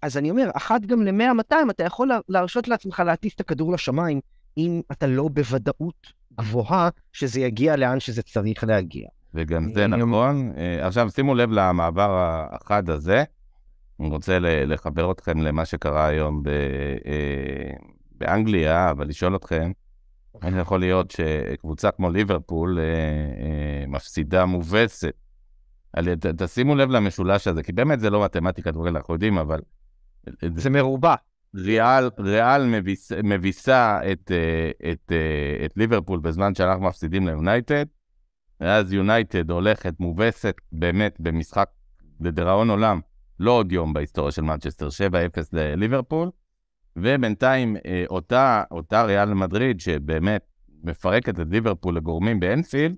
אז אני אומר, אחת גם ל-100-200 אתה יכול להרשות לעצמך להטיס את הכדור לשמיים, אם אתה לא בוודאות גבוהה, שזה יגיע לאן שזה צריך להגיע. וגם אה, זה נכון. אה, עכשיו שימו לב למעבר החד הזה. אני רוצה לחבר אתכם למה שקרה היום ב... אה, באנגליה, אבל לשאול אתכם, איך יכול להיות שקבוצה כמו ליברפול מפסידה מובסת? תשימו לב למשולש הזה, כי באמת זה לא מתמטיקה, אנחנו יודעים, אבל... זה מרובע. ריאל, ריאל מביס, מביסה את, אה, את, אה, את ליברפול בזמן שאנחנו מפסידים ליונייטד, ואז יונייטד הולכת מובסת באמת במשחק לדיראון עולם, לא עוד יום בהיסטוריה של מנצ'סטר, 7-0 לליברפול, ובינתיים אה, אותה, אותה ריאל מדריד, שבאמת מפרקת את ליברפול לגורמים באנפילד,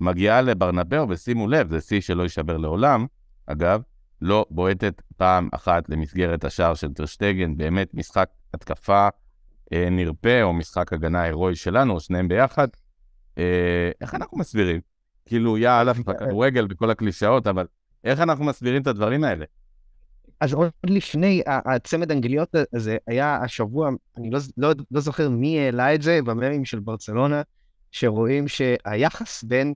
מגיעה לברנבאו, ושימו לב, זה שיא שלא יישבר לעולם, אגב, לא בועטת פעם אחת למסגרת השער של טרשטגן, באמת משחק התקפה אה, נרפה, או משחק הגנה הירואי שלנו, או שניהם ביחד. אה, איך אנחנו מסבירים? כאילו, יא אלף בכדורגל וכל הקלישאות, אבל איך אנחנו מסבירים את הדברים האלה? אז עוד לפני, הצמד האנגליות הזה היה השבוע, אני לא, לא, לא זוכר מי העלה את זה, בממים של ברצלונה, שרואים שהיחס בין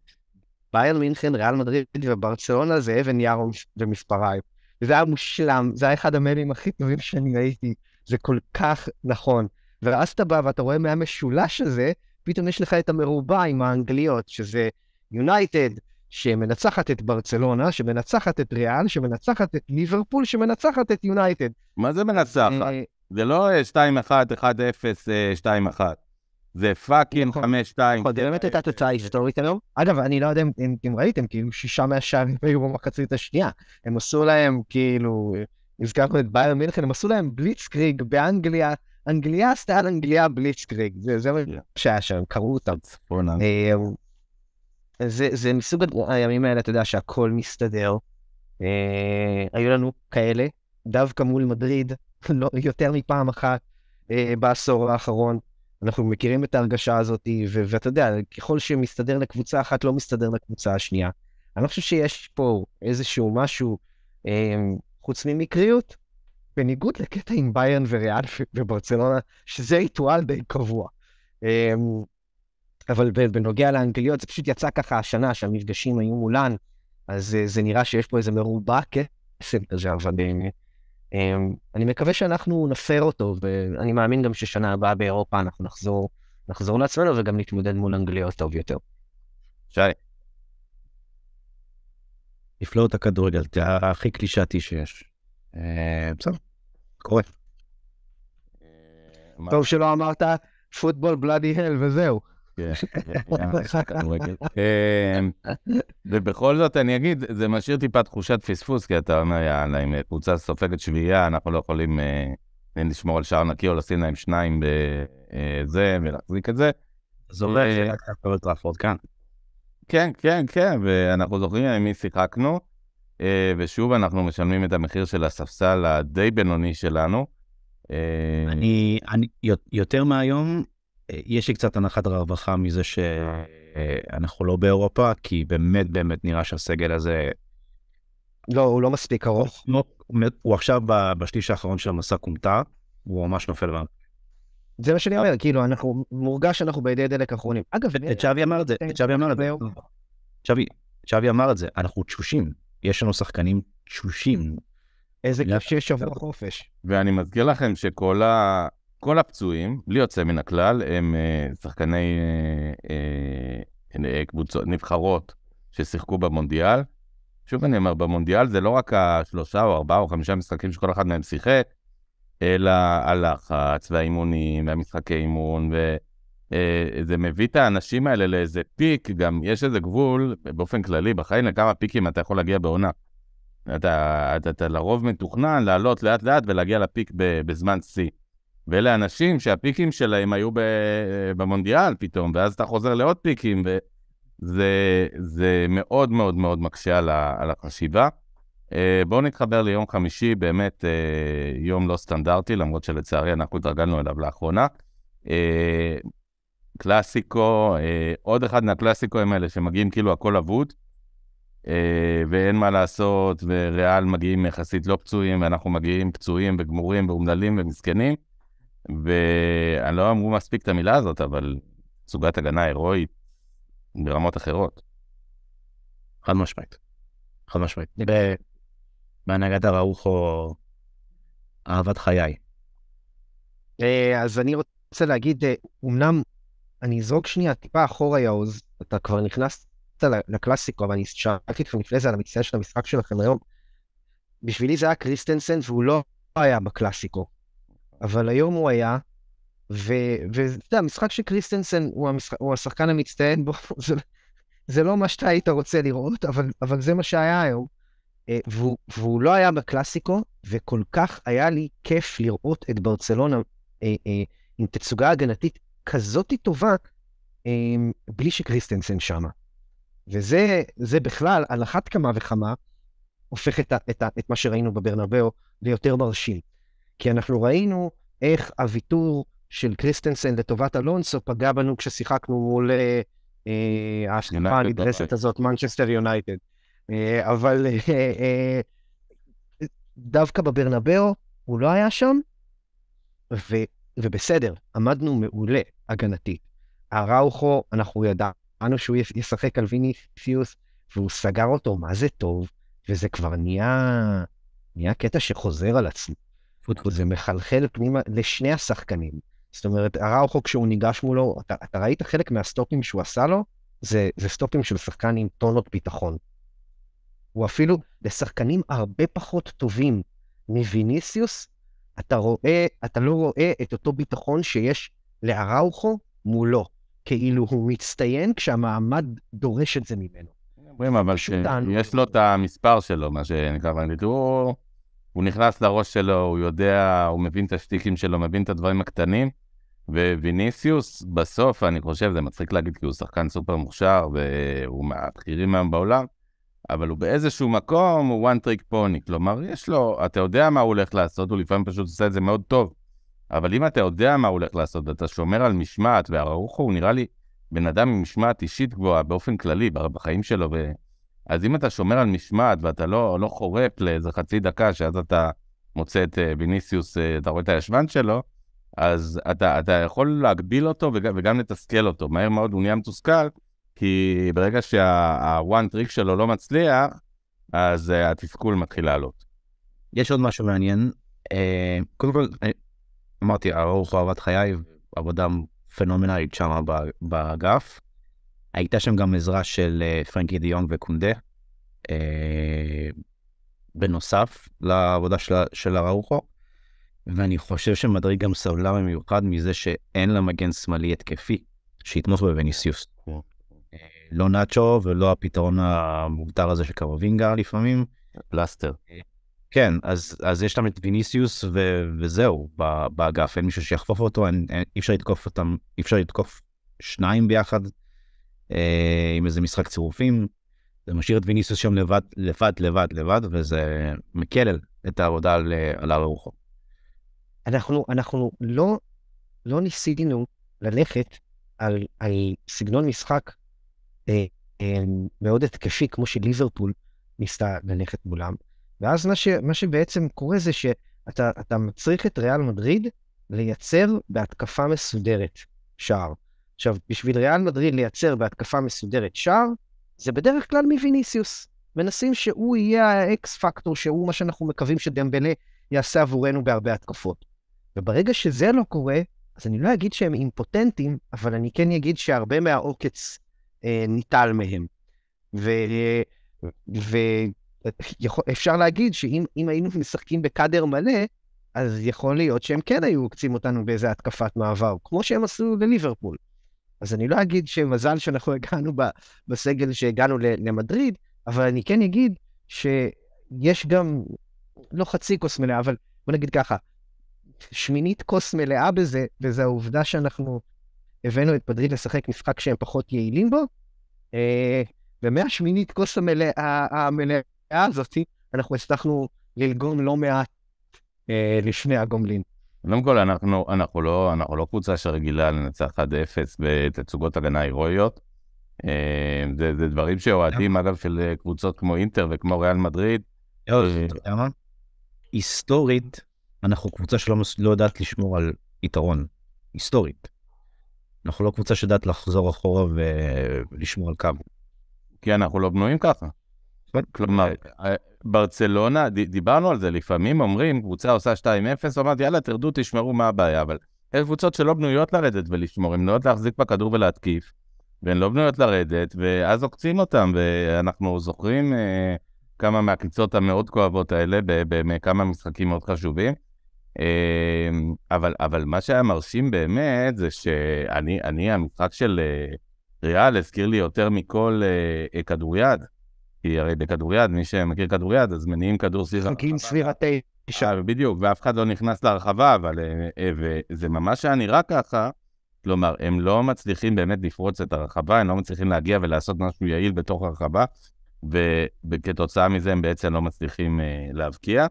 ביירן מינכן, ריאל מדריד וברצלונה זה אבן יער ומספריים. זה היה מושלם, זה היה אחד המיילים הכי טובים שאני ראיתי, זה כל כך נכון. ואז אתה בא ואתה רואה מהמשולש הזה, פתאום יש לך את המרובע עם האנגליות, שזה יונייטד, שמנצחת את ברצלונה, שמנצחת את ריאל, שמנצחת את ליברפול, שמנצחת את יונייטד. מה זה מנצחת? אה, זה לא 2-1, 1-0, 2-1. זה פאקינג נכון. חמש, שתיים. נכון, זה באמת הייתה תוצאה היסטורית לא היום. אגב, אני לא יודע אם ראיתם, כאילו שישה מהשערים היו במחצית השנייה. הם עשו להם, כאילו, הזכרנו את בייר מינכן, הם עשו להם בליצקריג באנגליה. אנגליה עשתה על אנגליה בליצקריג, זה מה שהיה שם, קראו אותם. אה, זה מסוג הימים האלה, אתה יודע, שהכל מסתדר. אה, היו לנו כאלה, דווקא מול מדריד, לא, יותר מפעם אחת אה, בעשור האחרון. אנחנו מכירים את ההרגשה הזאת, ו- ואתה יודע, ככל שמסתדר לקבוצה אחת, לא מסתדר לקבוצה השנייה. אני לא חושב שיש פה איזשהו משהו אה, חוץ ממקריות, בניגוד לקטע עם ביירן וריאל וברצלונה, שזה ריטואל די קבוע. אה, אבל בנוגע לאנגליות, זה פשוט יצא ככה השנה, שהמפגשים היו מולן, אז אה, זה נראה שיש פה איזה מרובה, כן? אבל... אה, אמ, אני מקווה שאנחנו נפר אותו, ואני מאמין גם ששנה הבאה באירופה אנחנו נחזור, נחזור לעצמנו וגם נתמודד מול אנגליות טוב יותר. שי. תפלאו את הכדורגל, זה הכי קלישאתי שיש. אה, בסדר, קורה. טוב שלא אמרת פוטבול בלאדי הל וזהו. כן, כן. ובכל זאת, אני אגיד, זה משאיר טיפה תחושת פספוס, כי אתה אומר, יאללה, אם קבוצה סופגת שביעייה, אנחנו לא יכולים אה, אה, לשמור על שער נקי או לשים להם שניים בזה אה, ולהחזיק את זה. זה עובד, טראפורד כאן. כן, כן, כן, ואנחנו זוכרים עם מי שיחקנו, ושוב אנחנו משלמים את המחיר של הספסל הדי בינוני שלנו. אני, אני יותר מהיום, יש לי קצת הנחת רווחה מזה שאנחנו לא באירופה, כי באמת באמת נראה שהסגל הזה... לא, הוא לא מספיק ארוך. לא, הוא עכשיו בשליש האחרון של המסע כומתה, הוא ממש נופל מה. זה מה שאני אומר, כאילו, אנחנו, מורגש שאנחנו בידי דלק אחרונים. אגב, צ'אבי אמר את זה, כן. צ'אבי אמר את זה. צ'אבי, צ'אבי אמר את זה, אנחנו תשושים, יש לנו שחקנים תשושים. איזה כיף שיש שבוע חופש. ואני מזכיר לכם שכל ה... כל הפצועים, בלי יוצא מן הכלל, הם אה, שחקני אה, אה, קבוצות, נבחרות ששיחקו במונדיאל. שוב אני אומר, במונדיאל זה לא רק השלושה או ארבעה או חמישה משחקים שכל אחד מהם שיחק, אלא הלחץ והאימונים והמשחקי אימון, וזה מביא את האנשים האלה לאיזה פיק, גם יש איזה גבול, באופן כללי, בחיים לכמה פיקים אתה יכול להגיע בעונה. אתה, אתה, אתה לרוב מתוכנן לעלות לאט לאט ולהגיע לפיק בזמן שיא. ואלה אנשים שהפיקים שלהם היו ב, במונדיאל פתאום, ואז אתה חוזר לעוד פיקים, וזה זה מאוד מאוד מאוד מקשה על, ה, על החשיבה. אה, בואו נתחבר ליום חמישי, באמת אה, יום לא סטנדרטי, למרות שלצערי אנחנו התרגלנו אליו לאחרונה. אה, קלאסיקו, עוד אחד מהקלאסיקוים האלה שמגיעים כאילו הכל אבוד, ואין מה לעשות, וריאל מגיעים יחסית לא פצועים, ואנחנו מגיעים פצועים וגמורים ואומללים ומסכנים. ואני לא אמרו מספיק את המילה הזאת, אבל סוגת הגנה הירואית ברמות אחרות. חד משמעית. חד משמעית. בהנהגת הראוכו, אהבת חיי. אה, אז אני רוצה להגיד, אה, אמנם אני אזרוק שנייה טיפה אחורה, יאוז, אתה כבר נכנסת לקלאסיקו, אבל אני שאלתי אתכם לפני זה על המצטיין של המשחק שלכם היום. בשבילי זה היה קריסטנסן, והוא לא היה בקלאסיקו. אבל היום הוא היה, ואתה יודע, המשחק של קריסטנסן הוא, המשחק, הוא השחקן המצטיין בו, זה, זה לא מה שאתה היית רוצה לראות, אבל, אבל זה מה שהיה היום. אה, והוא, והוא לא היה בקלאסיקו, וכל כך היה לי כיף לראות את ברצלונה אה, אה, עם תצוגה הגנתית כזאת טובה, אה, בלי שקריסטנסן שמה. וזה בכלל, על אחת כמה וכמה, הופך את, ה, את, ה, את מה שראינו בברנבאו ליותר מרשים. כי אנחנו ראינו איך הוויתור של קריסטנסן לטובת אלונסו פגע בנו כששיחקנו מול אה, אה ההשקפה הנדרסת אוקיי. הזאת, מנצ'סטר יונייטד. אה, אבל אה, אה, אה, דווקא בברנבאו הוא לא היה שם, ו, ובסדר, עמדנו מעולה הגנתית. הראוכו, אנחנו ידענו שהוא ישחק על ויניסיוס, והוא סגר אותו, מה זה טוב, וזה כבר נהיה, נהיה קטע שחוזר על עצמו. זה מחלחל פנימה לשני השחקנים. זאת אומרת, הראוכו כשהוא ניגש מולו, אתה, אתה ראית חלק מהסטופים שהוא עשה לו? זה, זה סטופים של שחקן עם טונות ביטחון. הוא אפילו, לשחקנים הרבה פחות טובים מוויניסיוס, אתה רואה, אתה לא רואה את אותו ביטחון שיש לאראוכו מולו. כאילו הוא מצטיין כשהמעמד דורש את זה ממנו. אומרים אבל שיש לו את המספר שלו, מה שנקרא, ואני תראו... הוא נכנס לראש שלו, הוא יודע, הוא מבין את השטיקים שלו, מבין את הדברים הקטנים. וויניסיוס, בסוף, אני חושב, זה מצחיק להגיד כי הוא שחקן סופר מוכשר והוא מהבכירים היום בעולם, אבל הוא באיזשהו מקום הוא one trick pony, כלומר, יש לו, אתה יודע מה הוא הולך לעשות, הוא לפעמים פשוט עושה את זה מאוד טוב, אבל אם אתה יודע מה הוא הולך לעשות ואתה שומר על משמעת, והרוחו הוא נראה לי בן אדם עם משמעת אישית גבוהה באופן כללי, בחיים שלו, ו... אז אם אתה שומר על משמעת ואתה לא, לא חורק לאיזה חצי דקה, שאז אתה מוצא את אה, ויניסיוס, אה, אתה רואה את הישבן שלו, אז אתה, אתה יכול להגביל אותו וגם, וגם לתסכל אותו. מהר מאוד הוא נהיה מתוסכל, כי ברגע שהוואן טריק שלו לא מצליח, אז uh, התסכול מתחיל לעלות. יש עוד משהו מעניין. Uh, קודם כל, אמרתי, ארוך אהבת חיי, עבודה פנומנלית שם באגף. הייתה שם גם עזרה של אה, פרנקי דיונג וקונדה, אה, בנוסף לעבודה של, של הראוכו, ואני חושב שמדריד גם סבלה במיוחד מזה שאין לה מגן שמאלי התקפי שיתמוך בווניסיוס. כן. אה, לא נאצ'ו ולא הפתרון המוגדר הזה של קרווינגה לפעמים. פלסטר. כן, אז, אז יש להם את ויניסיוס ו, וזהו, באגף, אין מישהו שיחפוף אותו, אין, אין, אי אפשר לתקוף אותם, אי אפשר לתקוף שניים ביחד, אה, עם איזה משחק צירופים. זה משאיר את ויניסיוס שם לבד, לבד, לבד, לבד, וזה מקלל את העבודה על, אה, הר הרוחו. אנחנו, אנחנו לא, לא ניסינו ללכת על, על סגנון משחק אה, אה, מאוד התקשי, כמו שליברפול ניסתה ללכת מולם. ואז מה, ש, מה שבעצם קורה זה שאתה מצריך את ריאל מדריד לייצר בהתקפה מסודרת שער. עכשיו, בשביל ריאל מדריד לייצר בהתקפה מסודרת שער, זה בדרך כלל מוויניסיוס. מנסים שהוא יהיה האקס פקטור, שהוא מה שאנחנו מקווים שדמבלה יעשה עבורנו בהרבה התקפות. וברגע שזה לא קורה, אז אני לא אגיד שהם אימפוטנטים, אבל אני כן אגיד שהרבה מהעוקץ אה, ניטל מהם. ואפשר להגיד שאם היינו משחקים בקאדר מלא, אז יכול להיות שהם כן היו עוקצים אותנו באיזה התקפת מעבר, כמו שהם עשו לליברפול. אז אני לא אגיד שמזל שאנחנו הגענו בסגל שהגענו למדריד, אבל אני כן אגיד שיש גם, לא חצי כוס מלאה, אבל בוא נגיד ככה, שמינית כוס מלאה בזה, וזה העובדה שאנחנו הבאנו את מדריד לשחק משחק שהם פחות יעילים בו, אה, ומהשמינית כוס המלאה, המלאה הזאת, אנחנו הצלחנו ללגום לא מעט אה, לשני הגומלין. קודם כל, אנחנו, אנחנו, לא, אנחנו לא קבוצה שרגילה לנצח 1-0 בתצוגות הגנה הירואיות. אה, זה, זה דברים שאוהדים, אגב, של קבוצות כמו אינטר וכמו ריאל מדריד. אה, היסטורית, אנחנו קבוצה שלא לא יודעת לשמור על יתרון. היסטורית. אנחנו לא קבוצה שיודעת לחזור אחורה ולשמור על קו. כי אנחנו לא בנויים ככה. כן, כלומר, אה, אה, ברצלונה, דיברנו על זה, לפעמים אומרים, קבוצה עושה 2-0, אמרת, יאללה, תרדו, תשמרו מה הבעיה, אבל אלה קבוצות שלא בנויות לרדת ולשמור, הן בנויות להחזיק בכדור ולהתקיף, והן לא בנויות לרדת, ואז עוקצים אותן, ואנחנו זוכרים אה, כמה מהקיצות המאוד כואבות האלה בכמה משחקים מאוד חשובים. אה, אבל, אבל מה שהיה מרשים באמת זה שאני, אני, המשחק של אה, ריאל הזכיר לי יותר מכל אה, כדוריד. כי הרי בכדוריד, מי שמכיר כדוריד, אז מניעים כדור סביב... חנקים סביב התשע. אה, בדיוק, ואף אחד לא נכנס להרחבה, אבל... אה, אה, וזה ממש היה נראה ככה. כלומר, הם לא מצליחים באמת לפרוץ את הרחבה, הם לא מצליחים להגיע ולעשות משהו יעיל בתוך הרחבה, וכתוצאה מזה הם בעצם לא מצליחים להבקיע.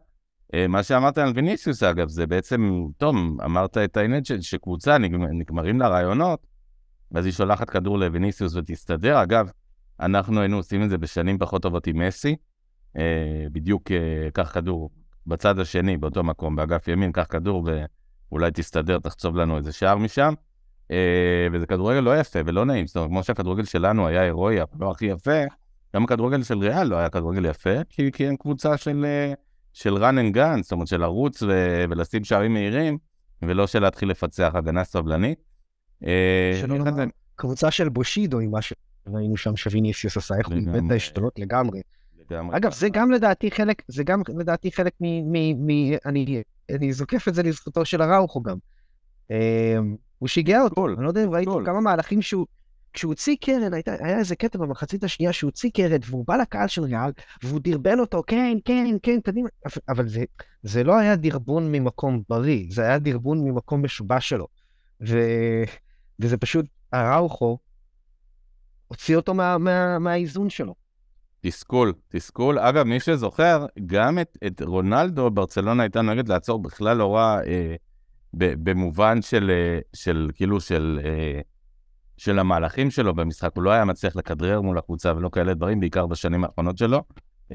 מה שאמרת על ויניסיוס, אגב, זה בעצם, טוב, אמרת את העניין שקבוצה, נגמרים לה רעיונות, ואז היא שולחת כדור לויניסיוס ותסתדר. אגב, אנחנו היינו עושים את זה בשנים פחות טובות עם מסי, אה, בדיוק אה, קח אה, כדור בצד השני, באותו מקום, באגף ימין, קח כדור ואולי תסתדר, תחצוב לנו איזה שער משם. אה, וזה כדורגל לא יפה ולא נעים, זאת אומרת, כמו שהכדורגל שלנו היה הירואי, לא הכי יפה, גם הכדורגל של ריאל לא היה כדורגל יפה, כי, כי הם קבוצה של, אה, של run and gun, זאת אומרת, של לרוץ ו, ולשים שערים מהירים, ולא של להתחיל לפצח הגנה סבלנית. אה, קבוצה של בושידו עם משהו. ראינו שם שוויניסיוס עשה איך הוא איבד את ההשתלות לגמרי. לגמרי. אגב, זה גם לדעתי חלק, זה גם לדעתי חלק מ... מ, מ אני, אני זוקף את זה לזכותו של הראוכו גם. אמ, הוא שיגע אותו, אני לא יודע אם ראיתם כמה מהלכים שהוא... כשהוא הוציא קרן, היית, היה איזה קטע במחצית השנייה שהוא הוציא קרן, והוא בא לקהל של ריאל, והוא דרבן אותו, כן, כן, כן, קדימה. אבל זה, זה לא היה דרבון ממקום בריא, זה היה דרבון ממקום משובש שלו. ו, וזה פשוט, הראוכו, הוציא אותו מה, מה, מהאיזון שלו. תסכול, תסכול. אגב, מי שזוכר, גם את, את רונלדו, ברצלונה הייתה נוהגת לעצור בכלל לא רע, אה, ב, במובן של, אה, של כאילו של, אה, של המהלכים שלו במשחק. הוא לא היה מצליח לכדרר מול הקבוצה ולא כאלה דברים, בעיקר בשנים האחרונות שלו.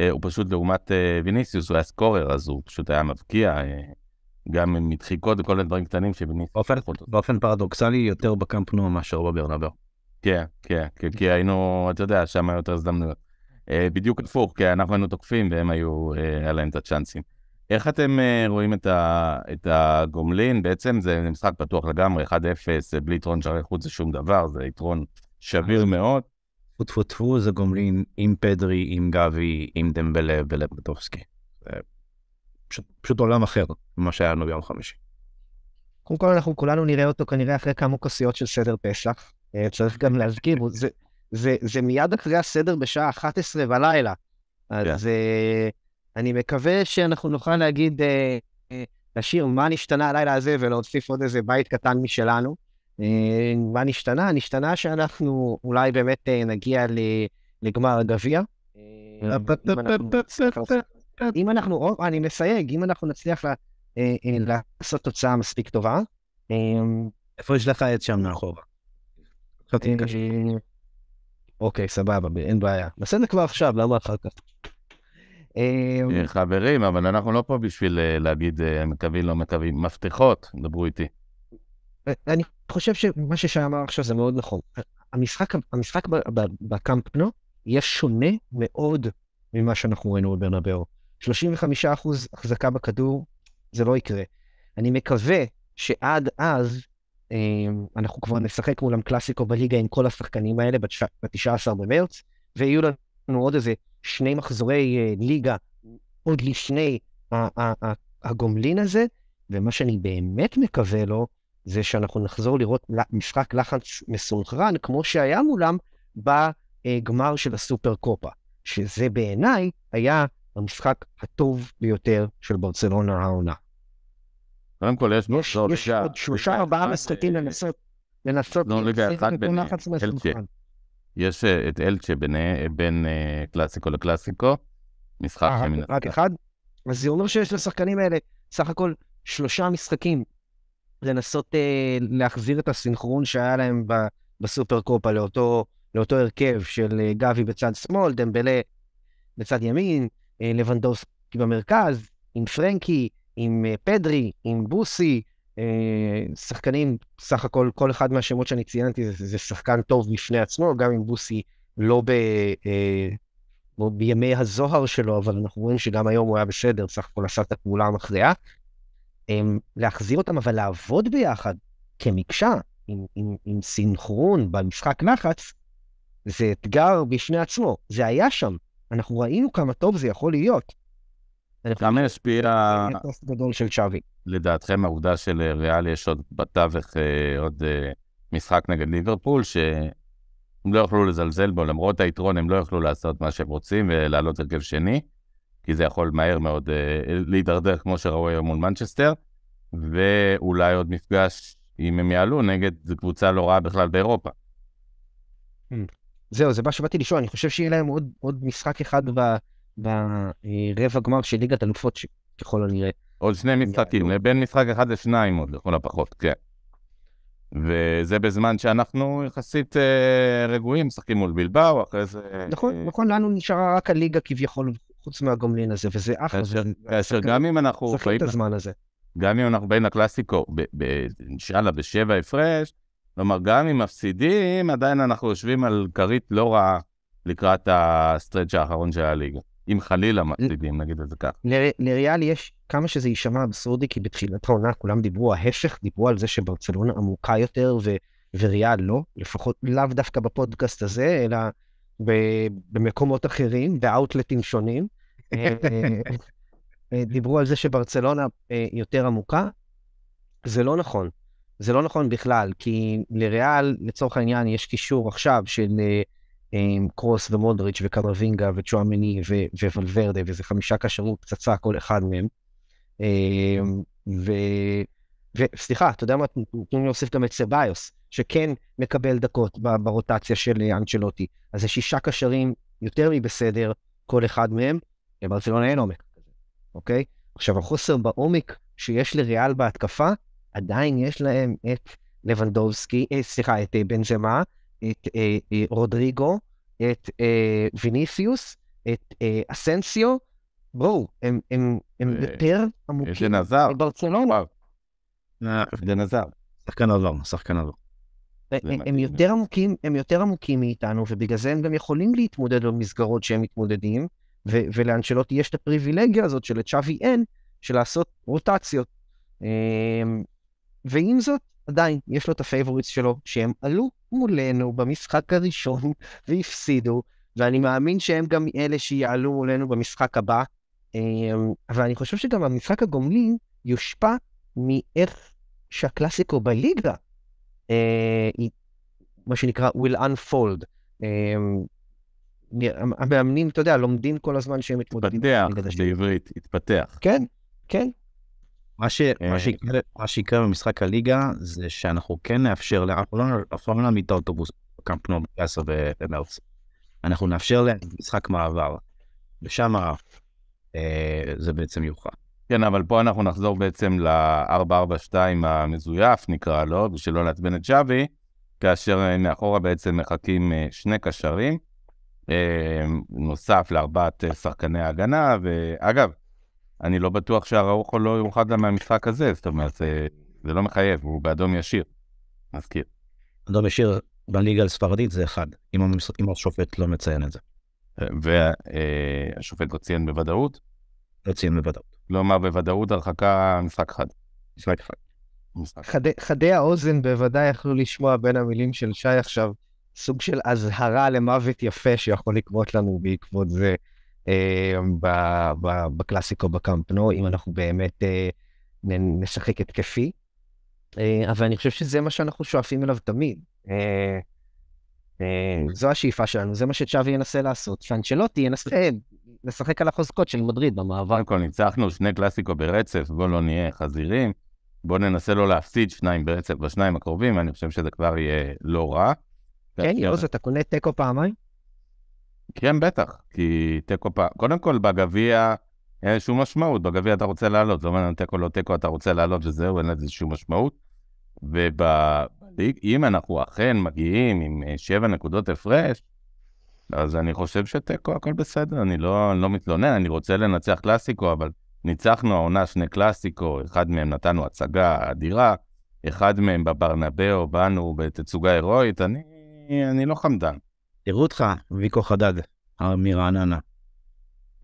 אה, הוא פשוט, לעומת אה, ויניסיוס, הוא היה סקורר, אז הוא פשוט היה מבקיע. אה, גם מדחיקות וכל הדברים קטנים שביניסיוס. באופן, באופן פרדוקסלי יותר בקמפנו מאשר בברנבר. כן, כן, כן, כי היינו, אתה יודע, שם היו יותר הזדמנויות. אה, בדיוק הפוך, כי אנחנו היינו תוקפים והם היו, אה, היה להם את הצ'אנסים. איך אתם אה, רואים את, ה, את הגומלין? בעצם זה משחק פתוח לגמרי, 1-0, בלי יתרון שערי חוץ זה שום דבר, זה יתרון שביר אז... מאוד. טפו טפו טפו זה גומלין עם פדרי, עם גבי, עם דמבלה ולבטובסקי. פשוט, פשוט עולם אחר ממה שהיה לנו ביום חמישי. קודם כל אנחנו כולנו נראה אותו כנראה אחרי כמה כוסיות של סדר פסח. אה, צריך גם להזכיר, זה, זה, זה מיד אחרי הסדר בשעה 11 בלילה. אז yeah. כן. אה, אני מקווה שאנחנו נוכל להגיד, אה, לשיר מה נשתנה הלילה הזה ולהוסיף עוד איזה בית קטן משלנו. מה נשתנה? נשתנה שאנחנו אולי באמת נגיע לגמר הגביע. אם אנחנו, אני מסייג, אם אנחנו נצליח לעשות תוצאה מספיק טובה. איפה יש לך עץ שם מאחורה? עכשיו תתקשר. אה, אוקיי, סבבה, אין בעיה. נעשה את זה כבר עכשיו, למה אחר כך? אה, אה, חברים, אבל אנחנו לא פה בשביל להגיד מקווים, לא מקווים. מפתחות, דברו איתי. אני חושב שמה ששי אמר עכשיו זה מאוד נכון. המשחק, המשחק בקמפנו יהיה שונה מאוד ממה שאנחנו ראינו בברנבאו. 35% החזקה בכדור, זה לא יקרה. אני מקווה שעד אז אמ, אנחנו כבר נשחק מולם קלאסיקו בליגה עם כל השחקנים האלה ב-19 במרץ, ויהיו לנו עוד איזה שני מחזורי אה, ליגה עוד לפני הגומלין הזה, ומה שאני באמת מקווה לו, זה שאנחנו נחזור לראות משחק לחץ מסונכרן, כמו שהיה מולם בגמר של הסופר קופה, שזה בעיניי היה המשחק הטוב ביותר של ברצלונה העונה. קודם כל, יש עוד שלושה, ארבעה אה, משחקים אה, לנסות, לנסות, לא, יש אה, את אלצ'ה בין קלאסיקו לקלאסיקו, משחק רק אחד? אז זה אומר שיש לשחקנים האלה סך הכל שלושה משחקים לנסות להחזיר את הסינכרון שהיה להם בסופר קופה לאותו... לאותו הרכב של גבי בצד שמאל, דמבלה בצד ימין, לבנדובסקי במרכז, עם פרנקי, עם אה, פדרי, עם בוסי, אה, שחקנים, סך הכל, כל אחד מהשמות שאני ציינתי זה, זה שחקן טוב בפני עצמו, גם עם בוסי לא ב, אה, לא בימי הזוהר שלו, אבל אנחנו רואים שגם היום הוא היה בסדר, סך הכל עשה את הפעולה המכריעה. אמ, להחזיר אותם, אבל לעבוד ביחד כמקשה, עם, עם, עם סינכרון במשחק נחץ, זה אתגר בפני עצמו. זה היה שם, אנחנו ראינו כמה טוב זה יכול להיות. כמה ישפיע... פוסט גדול של צ'אבי. לדעתכם העובדה של אה, ריאל יש עוד בתווך אה, עוד אה, משחק נגד ליברפול, שהם לא יוכלו לזלזל בו, למרות היתרון הם לא יוכלו לעשות מה שהם רוצים ולעלות הרכב שני, כי זה יכול מהר מאוד להידרדר כמו שראו היום מול מנצ'סטר, ואולי עוד מפגש, אם הם יעלו, נגד קבוצה לא רעה בכלל באירופה. זהו, זה מה שבאתי לשאול, אני חושב שיהיה להם עוד משחק אחד ב... ברבע גמר של ליגת אלופות, ככל הנראה. עוד שני משחקים, בין משחק אחד לשניים עוד, לכל הפחות, כן. וזה בזמן שאנחנו יחסית אה, רגועים, משחקים מול בלבאו, אחרי זה... נכון, נכון, לנו נשארה רק הליגה כביכול, חוץ מהגומלין הזה, וזה אחלה. כאשר גם אם אנחנו... זוכרים את הזמן הזה. גם אם אנחנו בין הקלאסיקו, נשאלה, בשבע הפרש, כלומר, גם אם מפסידים, עדיין אנחנו יושבים על כרית לא רעה לקראת הסטרץ' האחרון של הליגה. אם חלילה מפסידים, נגיד את זה כך. לריאל יש, כמה שזה יישמע אבסורדי, כי בתחילת העונה כולם דיברו ההפך, דיברו על זה שברצלונה עמוקה יותר ו, וריאל לא, לפחות לאו דווקא בפודקאסט הזה, אלא ב, במקומות אחרים, באאוטלטים שונים. אה, אה, דיברו על זה שברצלונה אה, יותר עמוקה, זה לא נכון. זה לא נכון בכלל, כי לריאל, לצורך העניין, יש קישור עכשיו של... עם קרוס ומודריץ' וקרווינגה וצ'ואמני ווולברדה, וזה חמישה קשרים פצצה כל אחד מהם. אמ, וסליחה, אתה יודע מה, תנו לי להוסיף גם את סביוס, שכן מקבל דקות ברוטציה של אנצ'לוטי. אז זה שישה קשרים יותר מבסדר, כל אחד מהם, לברצלונה אין עומק, אוקיי? עכשיו, החוסר בעומק שיש לריאל בהתקפה, עדיין יש להם את לבנדובסקי, אה, סליחה, את אה, בנזמה, את אה, אה, רודריגו, את אה, ויניסיוס, את אה, אסנסיו, בואו, הם, הם, הם אה, יותר עמוקים. יש לנזר. ברצלונה. לנזר. שחקן עבר, שחקן עבר. אה, אה, הם יותר עמוקים, הם יותר עמוקים מאיתנו, ובגלל זה הם גם יכולים להתמודד במסגרות שהם מתמודדים, ולאנשלוטי יש את הפריבילגיה הזאת שלצ'אבי אין, של לעשות רוטציות. אה, ועם זאת, עדיין, יש לו את הפייבוריטס שלו, שהם עלו, מולנו במשחק הראשון והפסידו, ואני מאמין שהם גם אלה שיעלו מולנו במשחק הבא. אמ, ואני חושב שגם המשחק הגומלין יושפע מאיך שהקלאסיקו בליגה, אה, מה שנקרא will unfold. אמ, המאמנים, אתה יודע, לומדים כל הזמן שהם מתמודדים. התפתח בעברית, התפתח. כן, כן. מה, ש, מה, אה. שיקרה, מה שיקרה במשחק הליגה זה שאנחנו כן נאפשר, לא- אנחנו לא נעמיד את האוטובוס בקמפנו ב-19 במרץ. אנחנו נאפשר להם משחק מעבר, ושם אה, זה בעצם יוכרע. כן, אבל פה אנחנו נחזור בעצם ל-442 המזויף, נקרא לו, בשביל לא לעצבן את שווי, כאשר אה, מאחורה בעצם מחכים אה, שני קשרים, נוסף לארבעת שחקני ההגנה, ואגב, אני לא בטוח שהרוחו לא יורחק גם מהמשחק הזה, זאת אומרת, זה, זה לא מחייב, הוא באדום ישיר, מזכיר. אדום ישיר בליגה הספרדית זה אחד, אם, המס... אם השופט לא מציין את זה. והשופט אה, לא ציין בוודאות? לא ציין בוודאות. כלומר, בוודאות הרחקה משחק אחד. משחק אחד. חדי, חדי האוזן בוודאי יכלו לשמוע בין המילים של שי עכשיו, סוג של אזהרה למוות יפה שיכול לקרות לנו בעקבות זה. אה, בקלאסיקו בקמפנו, אם אנחנו באמת אה, נשחק התקפי. אה, אבל אני חושב שזה מה שאנחנו שואפים אליו תמיד. זו השאיפה שלנו, זה מה שצ'אבי ינסה לעשות. שאנצ'לוטי ינסה לשחק על החוזקות של מדריד במעבר. קודם כל, ניצחנו שני קלאסיקו ברצף, בואו לא נהיה חזירים. בואו ננסה לא להפסיד שניים ברצף בשניים הקרובים, אני חושב שזה כבר יהיה לא רע. כן, יוז, אתה קונה תיקו פעמיים? כן, בטח, כי תיקו, פעם, קודם כל בגביע אין שום משמעות, בגביע אתה רוצה לעלות, זה אומר תיקו לא תיקו, אתה רוצה לעלות וזהו, אין לזה שום משמעות. ובליג, אם אנחנו אכן מגיעים עם אה, שבע נקודות הפרש, אז אני חושב שתיקו הכל בסדר, אני לא, אני לא מתלונן, אני רוצה לנצח קלאסיקו, אבל ניצחנו העונה שני קלאסיקו, אחד מהם נתנו הצגה אדירה, אחד מהם בברנבאו, באנו בתצוגה הירואית, אני, אני לא חמדן. תראו אותך, ויקו חדד, מרעננה.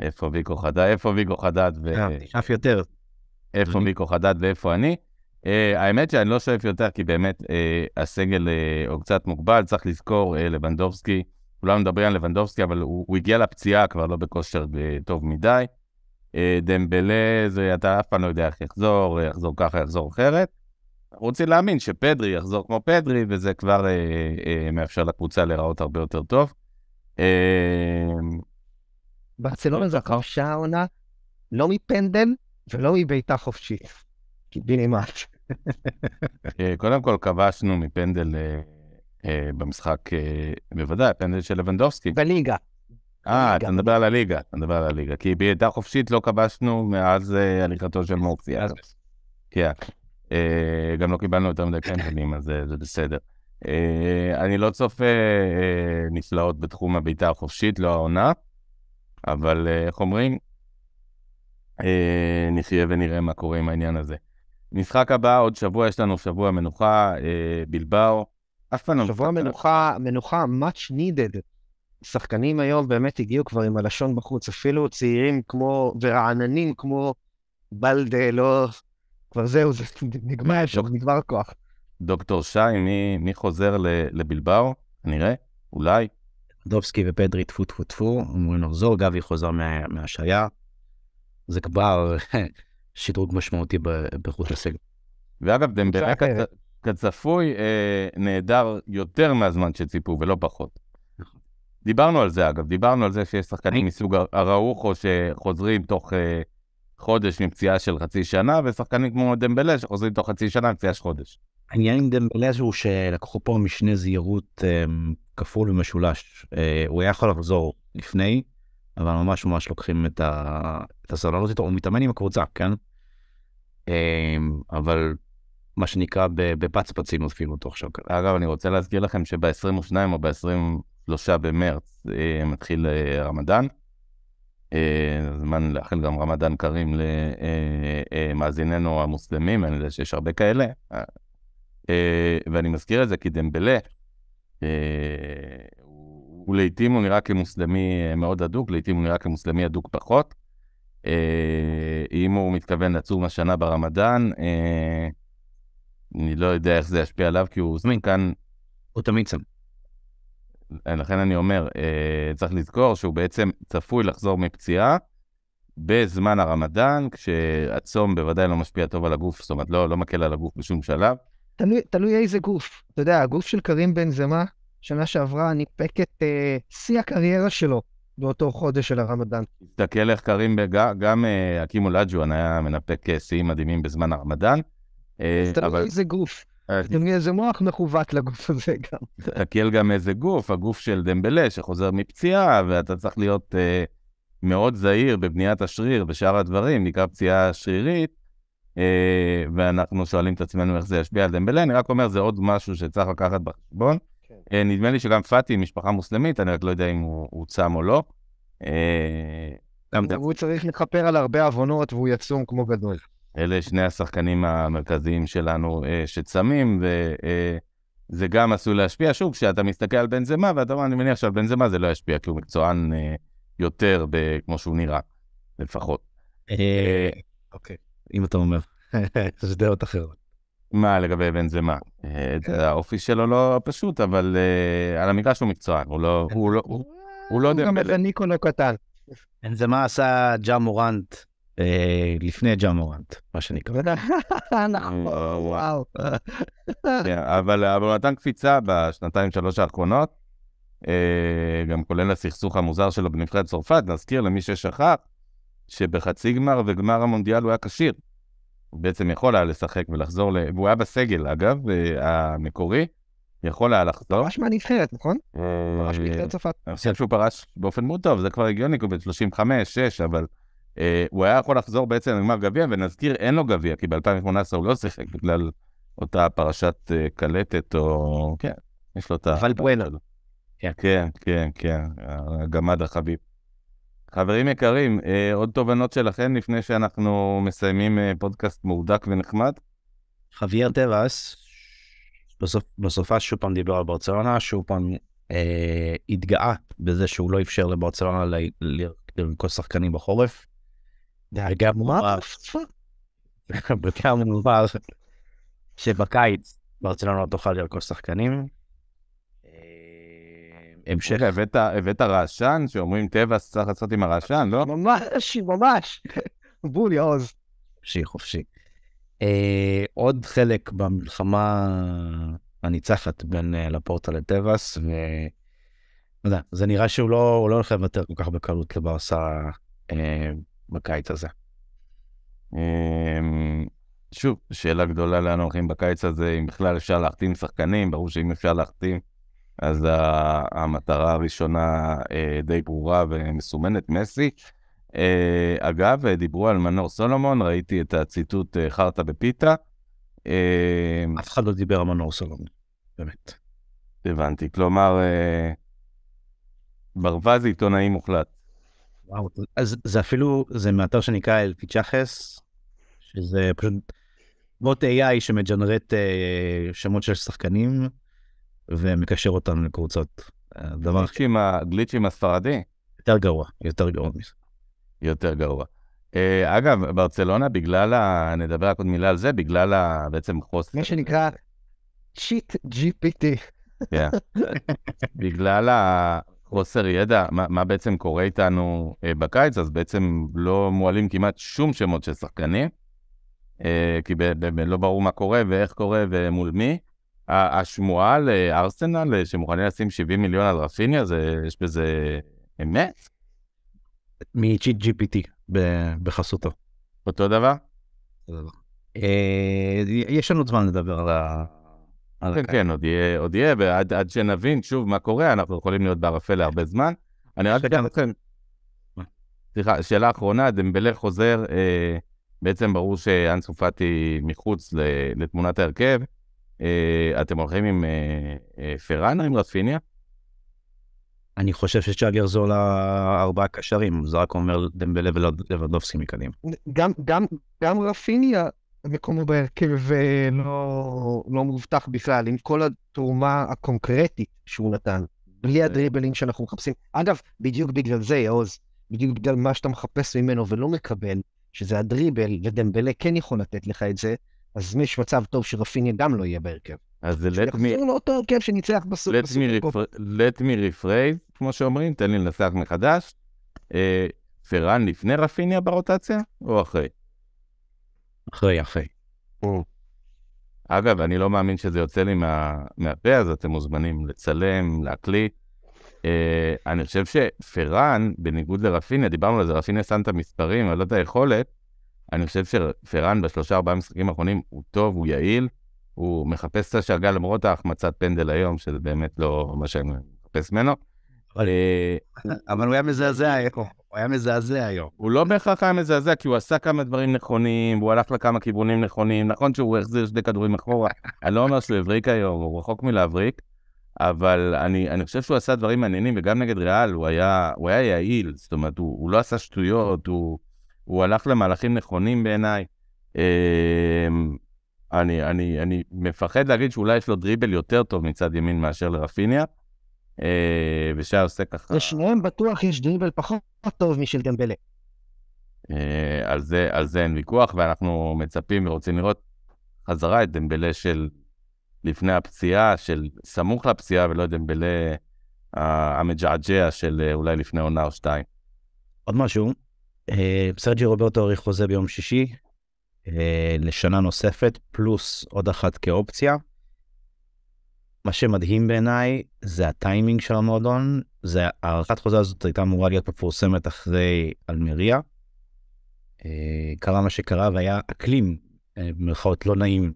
איפה ויקו חדד? איפה ויקו חדד? ו... אה, אף יותר. איפה ויקו חדד ואיפה אני? Uh, האמת שאני לא שואף יותר, כי באמת uh, הסגל uh, הוא קצת מוגבל. צריך לזכור, uh, לבנדובסקי, כולם מדברים על לבנדובסקי, אבל הוא, הוא הגיע לפציעה, כבר לא בכושר uh, טוב מדי. Uh, דמבלה, זה, אתה אף פעם לא יודע איך יחזור, יחזור ככה, יחזור אחרת. רוצים להאמין שפדרי יחזור כמו פדרי, וזה כבר אה, אה, מאפשר לקבוצה להיראות הרבה יותר טוב. אה... ברצלונה זכרשה העונה לא מפנדל ולא מביתה חופשית. מאץ'. אה, קודם כל כבשנו מפנדל אה, אה, במשחק, אה, בוודאי, פנדל של לבנדובסקי. בליגה. אה, אתה מדבר על הליגה, אתה מדבר על הליגה. כי בעיטה חופשית לא כבשנו מאז אה, הליכתו של מורקסי. כן. אה, גם לא קיבלנו יותר מדי קנטנים, אז אה, זה בסדר. אה, אני לא צופה נפלאות בתחום הבעיטה החופשית, לא העונה, אבל איך אומרים? נחיה ונראה מה קורה עם העניין הזה. משחק הבא, עוד שבוע, יש לנו שבוע מנוחה, בלבאו. אף פעם לא... שבוע מנוחה, מנוחה, much needed. שחקנים היום באמת הגיעו כבר עם הלשון בחוץ, אפילו צעירים כמו, ורעננים כמו בלדה, לא, כבר זהו, זה נגמר, נגמר הכוח. דוקטור שי, מי, מי חוזר לבלבאו? נראה, אולי. דובסקי ופדרי טפו טפו טפו, אמורים לחזור, גבי חוזר מה, מהשעיה. זה כבר שדרוג משמעותי בחוץ לסגל. ואגב, דמבלה כצפוי אה, נהדר יותר מהזמן שציפו, ולא פחות. נכון. דיברנו על זה, אגב, דיברנו על זה שיש שחקנים מסוג הראוכו שחוזרים תוך אה, חודש עם פציעה של חצי שנה, ושחקנים כמו דמבלה שחוזרים תוך חצי שנה עם פציעה של חודש. העניין עם דמבלה זה הוא שלקחו פה משנה זהירות אמ, כפול ומשולש. אה, הוא היה יכול לחזור לפני, אבל ממש ממש לוקחים את, ה... את הסבלנות איתו, הוא מתאמן עם הקבוצה, כן? אמ, אבל מה שנקרא בפצפצים עושים אותו עכשיו. אגב, אני רוצה להזכיר לכם שב-22 או ב-23 במרץ אה, מתחיל אה, רמדאן. זמן לאחל גם רמדאן כרים למאזיננו אה, אה, אה, המוסלמים, אני יודע שיש הרבה כאלה. ואני מזכיר את זה כי דמבלה, הוא לעתים הוא נראה כמוסלמי מאוד אדוק, לעתים הוא נראה כמוסלמי אדוק פחות. אם הוא מתכוון לצום השנה ברמדאן, אני לא יודע איך זה ישפיע עליו, כי הוא זמין כאן... הוא תמיד צם. אה, לכן אני אומר, אה, צריך לזכור שהוא בעצם צפוי לחזור מפציעה בזמן הרמדאן, כשהצום בוודאי לא משפיע טוב על הגוף, זאת אומרת, לא, לא מקל על הגוף בשום שלב. תלוי, תלוי איזה גוף. אתה יודע, הגוף של קרים בן זמה, שנה שעברה ניפק את אה, שיא הקריירה שלו באותו חודש של הרמדאן. תסתכל איך קרים, בג... גם אה, הקימו אה, לג'ואן היה מנפק אה, שיאים מדהימים בזמן הרמדאן. אה, אז תלוי אבל... איזה גוף. אדוני, איזה מוח מכוות לגוף הזה גם. תקל גם איזה גוף, הגוף של דמבלה שחוזר מפציעה, ואתה צריך להיות uh, מאוד זהיר בבניית השריר ושאר הדברים, נקרא פציעה שרירית, uh, ואנחנו שואלים את עצמנו איך זה ישפיע על דמבלה. אני רק אומר, זה עוד משהו שצריך לקחת בחשבון. כן. Uh, נדמה לי שגם פאטי משפחה מוסלמית, אני רק לא יודע אם הוא, הוא צם או לא. Uh, הוא, הוא צריך לכפר על הרבה עוונות והוא יצום כמו גדול. אלה שני השחקנים המרכזיים שלנו אה, שצמים, וזה אה, גם עשוי להשפיע. שוב, כשאתה מסתכל על בן זמה, ואתה אומר, אני מניח שעל בן זמה זה לא ישפיע, כי הוא מקצוען אה, יותר ב, כמו שהוא נראה, לפחות. אה, אה, אוקיי, אם אתה אומר. זה דעות אחרות. מה לגבי בן זמה? אה, כן. האופי שלו לא פשוט, אבל אה, על המגרש הוא מקצוען, הוא לא... הוא הוא, לא, הוא הוא, הוא הוא לא גם איזה ניקולו לא קטן. בן זמה עשה ג'ה מורנט אה, לפני ג'ה מורנט, מה שנקרא. נכון, וואו. כן, אבל הוא נתן קפיצה בשנתיים שלוש האחרונות, אה, גם כולל הסכסוך המוזר שלו בנבחרת צרפת, נזכיר למי ששכח, שבחצי גמר וגמר המונדיאל הוא היה כשיר. הוא בעצם יכול היה לשחק ולחזור, והוא היה בסגל אגב, אה, המקורי, יכול היה לחזור. ממש מהנבחרת, נכון? ממש מנבחרת צרפת. אני חושב שהוא פרש באופן מאוד טוב, זה כבר הגיוני, הוא בן 35, 6, אבל... אה, הוא היה יכול לחזור בעצם לגמר גביע, ונזכיר, אין לו גביע, כי ב-2018 הוא לא שיחק בגלל אותה פרשת אה, קלטת, או... כן, יש לו את ה... אבל בואנה. כן, כן, כן, כן, הגמד החביב. חברים יקרים, אה, עוד תובנות שלכם לפני שאנחנו מסיימים אה, פודקאסט מורדק ונחמד? חביר טרס, בסופ... בסופה שוב פעם דיבר על ברצלונה, שוב פעם אה, התגאה בזה שהוא לא אפשר לברצלונה לרכוש שחקנים בחורף. דאגה מואף. בעיקר מנובר שבקיץ ברצלונה לא תוכל לרכוש שחקנים. אה, המשך. הבאת, הבאת רעשן שאומרים טבע צריך לעשות עם הרעשן, לא? ממש, ממש. בול, יעוז. חופשי, חופשי. אה, עוד חלק במלחמה הניצחת בין אה, לפורטה לטבעס, ו... לא יודע, זה נראה שהוא לא, לא הולך לוותר כל כך בקלות לברסה אה, בקיץ הזה. אמ, שוב, שאלה גדולה לאן הולכים בקיץ הזה, אם בכלל אפשר להחתים שחקנים, ברור שאם אפשר להחתים, אז המטרה הראשונה אה, די ברורה ומסומנת, מסי. אה, אגב, אה, דיברו על מנור סולומון, ראיתי את הציטוט חרטה בפיתה. אף אחד לא דיבר על מנור סולומון, באמת. הבנתי, כלומר, ברווז עיתונאי מוחלט. וואו, אז זה אפילו, זה מאתר שנקרא אל פיצ'חס, שזה פשוט בוט AI שמג'נרט אה, שמות של שחקנים ומקשר אותם לקבוצות. דבר אחר. גליצ'ים הספרדי? יותר גרוע, יותר גרוע מזה. יותר גרוע. אה, אגב, ברצלונה, בגלל ה... נדבר רק עוד מילה על זה, בגלל ה... בעצם חוסר... מה שנקרא צ'יט GPT. בגלל ה... חוסר ידע, מה, מה בעצם קורה איתנו אה, בקיץ, אז בעצם לא מועלים כמעט שום שמות של שחקנים, אה, כי באמת לא ברור מה קורה ואיך קורה ומול מי. השמועה לארסנל אה, שמוכנים לשים 70 מיליון על רפיניה, זה, יש בזה אמת? מצ'יט GPT בחסותו. אותו דבר? אותו דבר. אה, יש לנו זמן לדבר על ה... כן, כן, עוד יהיה, עוד יהיה, ועד עד שנבין שוב מה קורה, אנחנו יכולים להיות בערפל להרבה זמן. אני רק אגיד לכם, סליחה, שאלה אחרונה, דמבלה חוזר, אה, בעצם ברור שאנסופטי מחוץ ל, לתמונת ההרכב. אה, אתם הולכים עם אה, אה, פראן או עם רפיניה? אני חושב שצ'אג יחזור לארבעה קשרים, זה רק אומר דמבלה ולבדובסקי מקדימה. גם, גם, גם רפיניה מקומו בהרכב כאילו, ולא לא מובטח בכלל, עם כל התרומה הקונקרטית שהוא נתן, בלי כן. הדריבלים שאנחנו מחפשים. אגב, בדיוק בגלל זה, יעוז, בדיוק בגלל מה שאתה מחפש ממנו ולא מקבל, שזה הדריבל, ודמבלה כן יכול לתת לך את זה, אז יש מצב טוב שרפיניה גם לא יהיה בהרכב. אז זה let me... שיחזור לאותו הרכב שניצח בסוף. let me, let me rephrase, כמו שאומרים, תן לי לנסח מחדש. אה, פרן לפני רפיניה ברוטציה, או אחרי? אחרי יפה. אגב, אני לא מאמין שזה יוצא לי מה, מהפה, אז אתם מוזמנים לצלם, להקליט. Uh, אני חושב שפרן, בניגוד לרפיניה, דיברנו על זה, רפיניה שם את המספרים, אבל לא את היכולת. אני חושב שפרן בשלושה ארבעה משחקים האחרונים הוא טוב, הוא יעיל, הוא מחפש את השאגה למרות ההחמצת פנדל היום, שזה באמת לא מה שאני מחפש ממנו. אבל, uh, אבל הוא היה מזעזע, איפה? הוא היה מזעזע היום. הוא לא בהכרח היה מזעזע, כי הוא עשה כמה דברים נכונים, והוא הלך לכמה כיוונים נכונים. נכון שהוא החזיר שני כדורים אחורה, אני לא אומר שהוא הבריק היום, הוא רחוק מלהבריק, אבל אני, אני חושב שהוא עשה דברים מעניינים, וגם נגד ריאל הוא היה, הוא היה יעיל, זאת אומרת, הוא, הוא לא עשה שטויות, הוא, הוא הלך למהלכים נכונים בעיניי. אמ, אני, אני, אני מפחד להגיד שאולי יש לו דריבל יותר טוב מצד ימין מאשר לרפיניה. אה, ושהיה עושה ככה... לשניהם בטוח יש דריבל פחות טוב משל דמבלה. אה, על זה, על זה אין ויכוח, ואנחנו מצפים ורוצים לראות חזרה את דמבלה של לפני הפציעה, של סמוך לפציעה, ולא את דמבלה אה, המג'עג'ע של אולי לפני עונה או שתיים. עוד משהו, סרג'י רוברטו אריך חוזה ביום שישי לשנה נוספת, פלוס עוד אחת כאופציה. מה שמדהים בעיניי זה הטיימינג של המועדון, זה הארכת חוזה הזאת הייתה אמורה להיות מפורסמת אחרי אלמריה. אה, קרה מה שקרה והיה אקלים, אה, במירכאות לא נעים,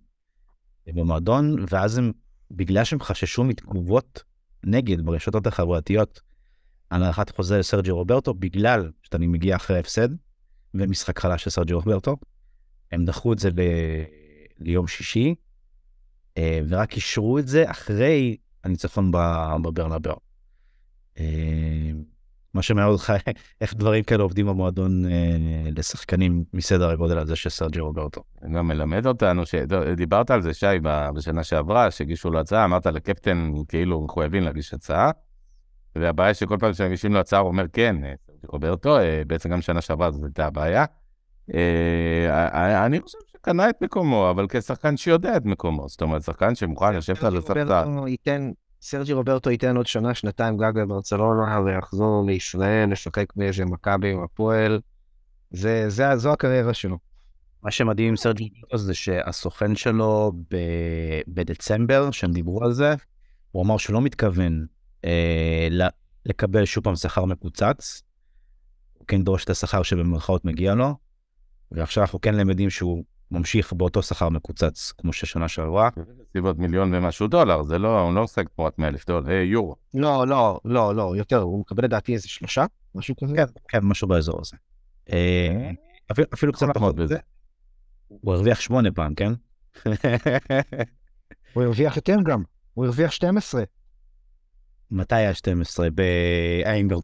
אה, במועדון, ואז הם, בגלל שהם חששו מתגובות נגד ברשתות החברתיות על הארכת חוזה לסרג'י רוברטו, בגלל שאני מגיע אחרי ההפסד, ומשחק חלש של סרג'י רוברטו, הם דחו את זה ל... ליום שישי, אה, ורק אישרו את זה אחרי הניצחון בברנבר. אה, מה שמעניין אותך איך דברים כאלה עובדים במועדון אה, לשחקנים מסדר הגודל הזה של סרג'י רוברטו. גם מלמד אותנו, לא, דיברת על זה שי בשנה שעברה, שהגישו לו הצעה, אמרת לקפטן כאילו מחויבים להגיש הצעה. והבעיה שכל פעם שמגישים לו הצעה הוא אומר כן, רוברטו, בעצם גם שנה שעברה זו הייתה הבעיה. אני חושב קנה את מקומו, אבל כשחקן שיודע את מקומו. זאת אומרת, שחקן שמוכן כן, לשבת על הסרטן. סרג'י רוברטו ייתן עוד שנה, שנתיים גג בברצלונה ויחזור לישראל, לשחק באיזה מכבי עם הפועל. זה, זה, זו הקריירה שלו. מה שמדהים עם סרג'י רוברטו זה שהסוכן שלו ב, בדצמבר, שהם דיברו על זה, הוא אמר שהוא לא מתכוון אה, לקבל שוב פעם שכר מקוצץ. הוא כן דורש את השכר שבמירכאות מגיע לו, ועכשיו אנחנו כן למדים שהוא ממשיך באותו שכר מקוצץ כמו ששנה שעברה. בסביבות מיליון ומשהו דולר, זה לא, הוא לא עושה תמורת 100 אלף דולר, אה, יורו. לא, לא, לא, לא, יותר, הוא מקבל לדעתי איזה שלושה, משהו כזה. כן, כן משהו באזור הזה. אה, אפילו קצת פחות בזה. הוא הרוויח שמונה פעם, כן? הוא הרוויח יותר גם, הוא הרוויח 12. מתי היה 12? באיינברג.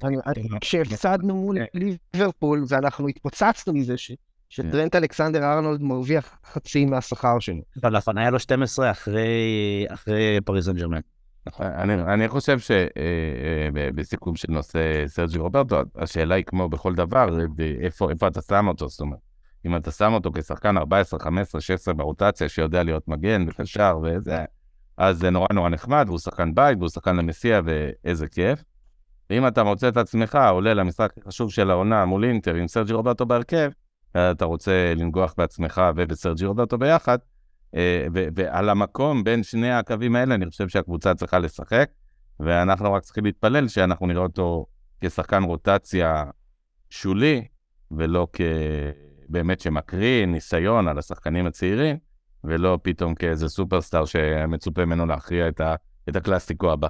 כשהפסדנו מול כן. ליברפול, ואנחנו התפוצצנו מזה ש... שטרנט אלכסנדר ארנולד מרוויח חצי מהשכר שלו. אבל לפני נכון, היה לו 12 אחרי פריז סן ג'רמן. נכון. אני חושב שבסיכום אה, אה, של נושא סרג'י רוברטו, השאלה היא כמו בכל דבר, איפה אתה שם אותו, זאת אומרת. אם אתה שם אותו כשחקן 14, 15, 16 ברוטציה, שיודע להיות מגן וקשר וזה, אז זה נורא נורא נחמד, והוא שחקן בית, והוא שחקן למסיע, ואיזה כיף. ואם אתה מוצא את עצמך עולה למשחק החשוב של העונה מול אינטר עם סרג'י רוברטו בהרכב, אתה רוצה לנגוח בעצמך ובסרג'י רוברטו ביחד, אה, ועל המקום בין שני הקווים האלה, אני חושב שהקבוצה צריכה לשחק, ואנחנו רק צריכים להתפלל שאנחנו נראה אותו כשחקן רוטציה שולי, ולא כבאמת שמקריא ניסיון על השחקנים הצעירים, ולא פתאום כאיזה סופרסטאר שמצופה ממנו להכריע את, ה... את הקלאסיקו הבא.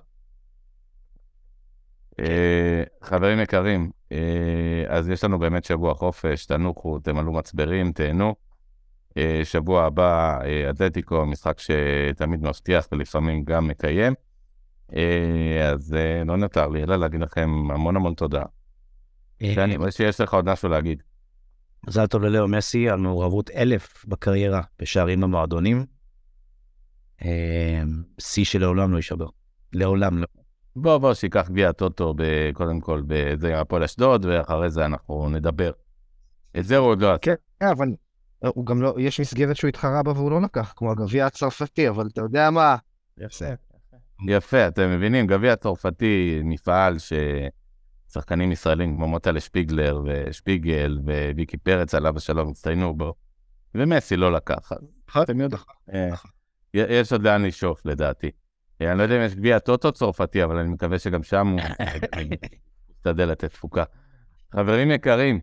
אה, חברים יקרים, אה, אז יש לנו באמת שבוע חופש, תנוחו, תמלאו מצברים, תהנו. אה, שבוע הבא, אתלטיקו, משחק שתמיד מבטיח ולפעמים גם מקיים. אז לא נותר לי אלא להגיד לכם המון המון תודה. שאני רואה שיש לך עוד משהו להגיד. מזל טוב ללאו מסי על מעורבות אלף בקריירה בשערים במועדונים. שיא שלעולם לא יישבר. לעולם לא. בוא, בוא, שייקח גביע הטוטו קודם כל בזה הפועל אשדוד, ואחרי זה אנחנו נדבר. את זה הוא עוד לא עשה. כן, אה, אבל אה, הוא גם לא, יש מסגרת שהוא התחרה בה והוא לא לקח, כמו הגביע הצרפתי, אבל אתה יודע מה... יפה. יפה, אתם מבינים, גביע צרפתי, מפעל ששחקנים ישראלים כמו מוטל שפיגלר ושפיגל וויקי פרץ עליו השלום הצטיינו בו, ומסי לא לקח. אתם יודעים, אה, יש עוד לאן לשאוף לדעתי. אה, אני לא יודע אם יש גביע טוטו צרפתי, אבל אני מקווה שגם שם הוא משתדל לתת תפוקה. חברים יקרים,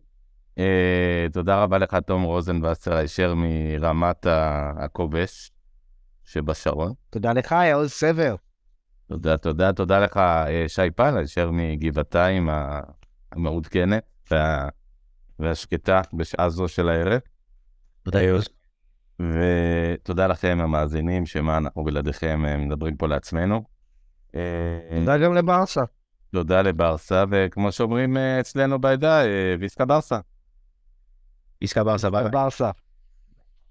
אה, תודה רבה לך, תום רוזנבסר, הישר מרמת הכובש שבשרון. תודה לך, יאול סבר. תודה, תודה, תודה לך, אה, שי פל, הישר מגבעתיים המעודכנת וה... והשקטה בשעה זו של הערב. תודה, יעוז. ותודה לכם, המאזינים, שמה אנחנו בלעדיכם אה, מדברים פה לעצמנו. אה, תודה גם לברסה. תודה לברסה, וכמו שאומרים אה, אצלנו בעדה, ויסקה ברסה. ויסקה ברסה, ביי. ברסה.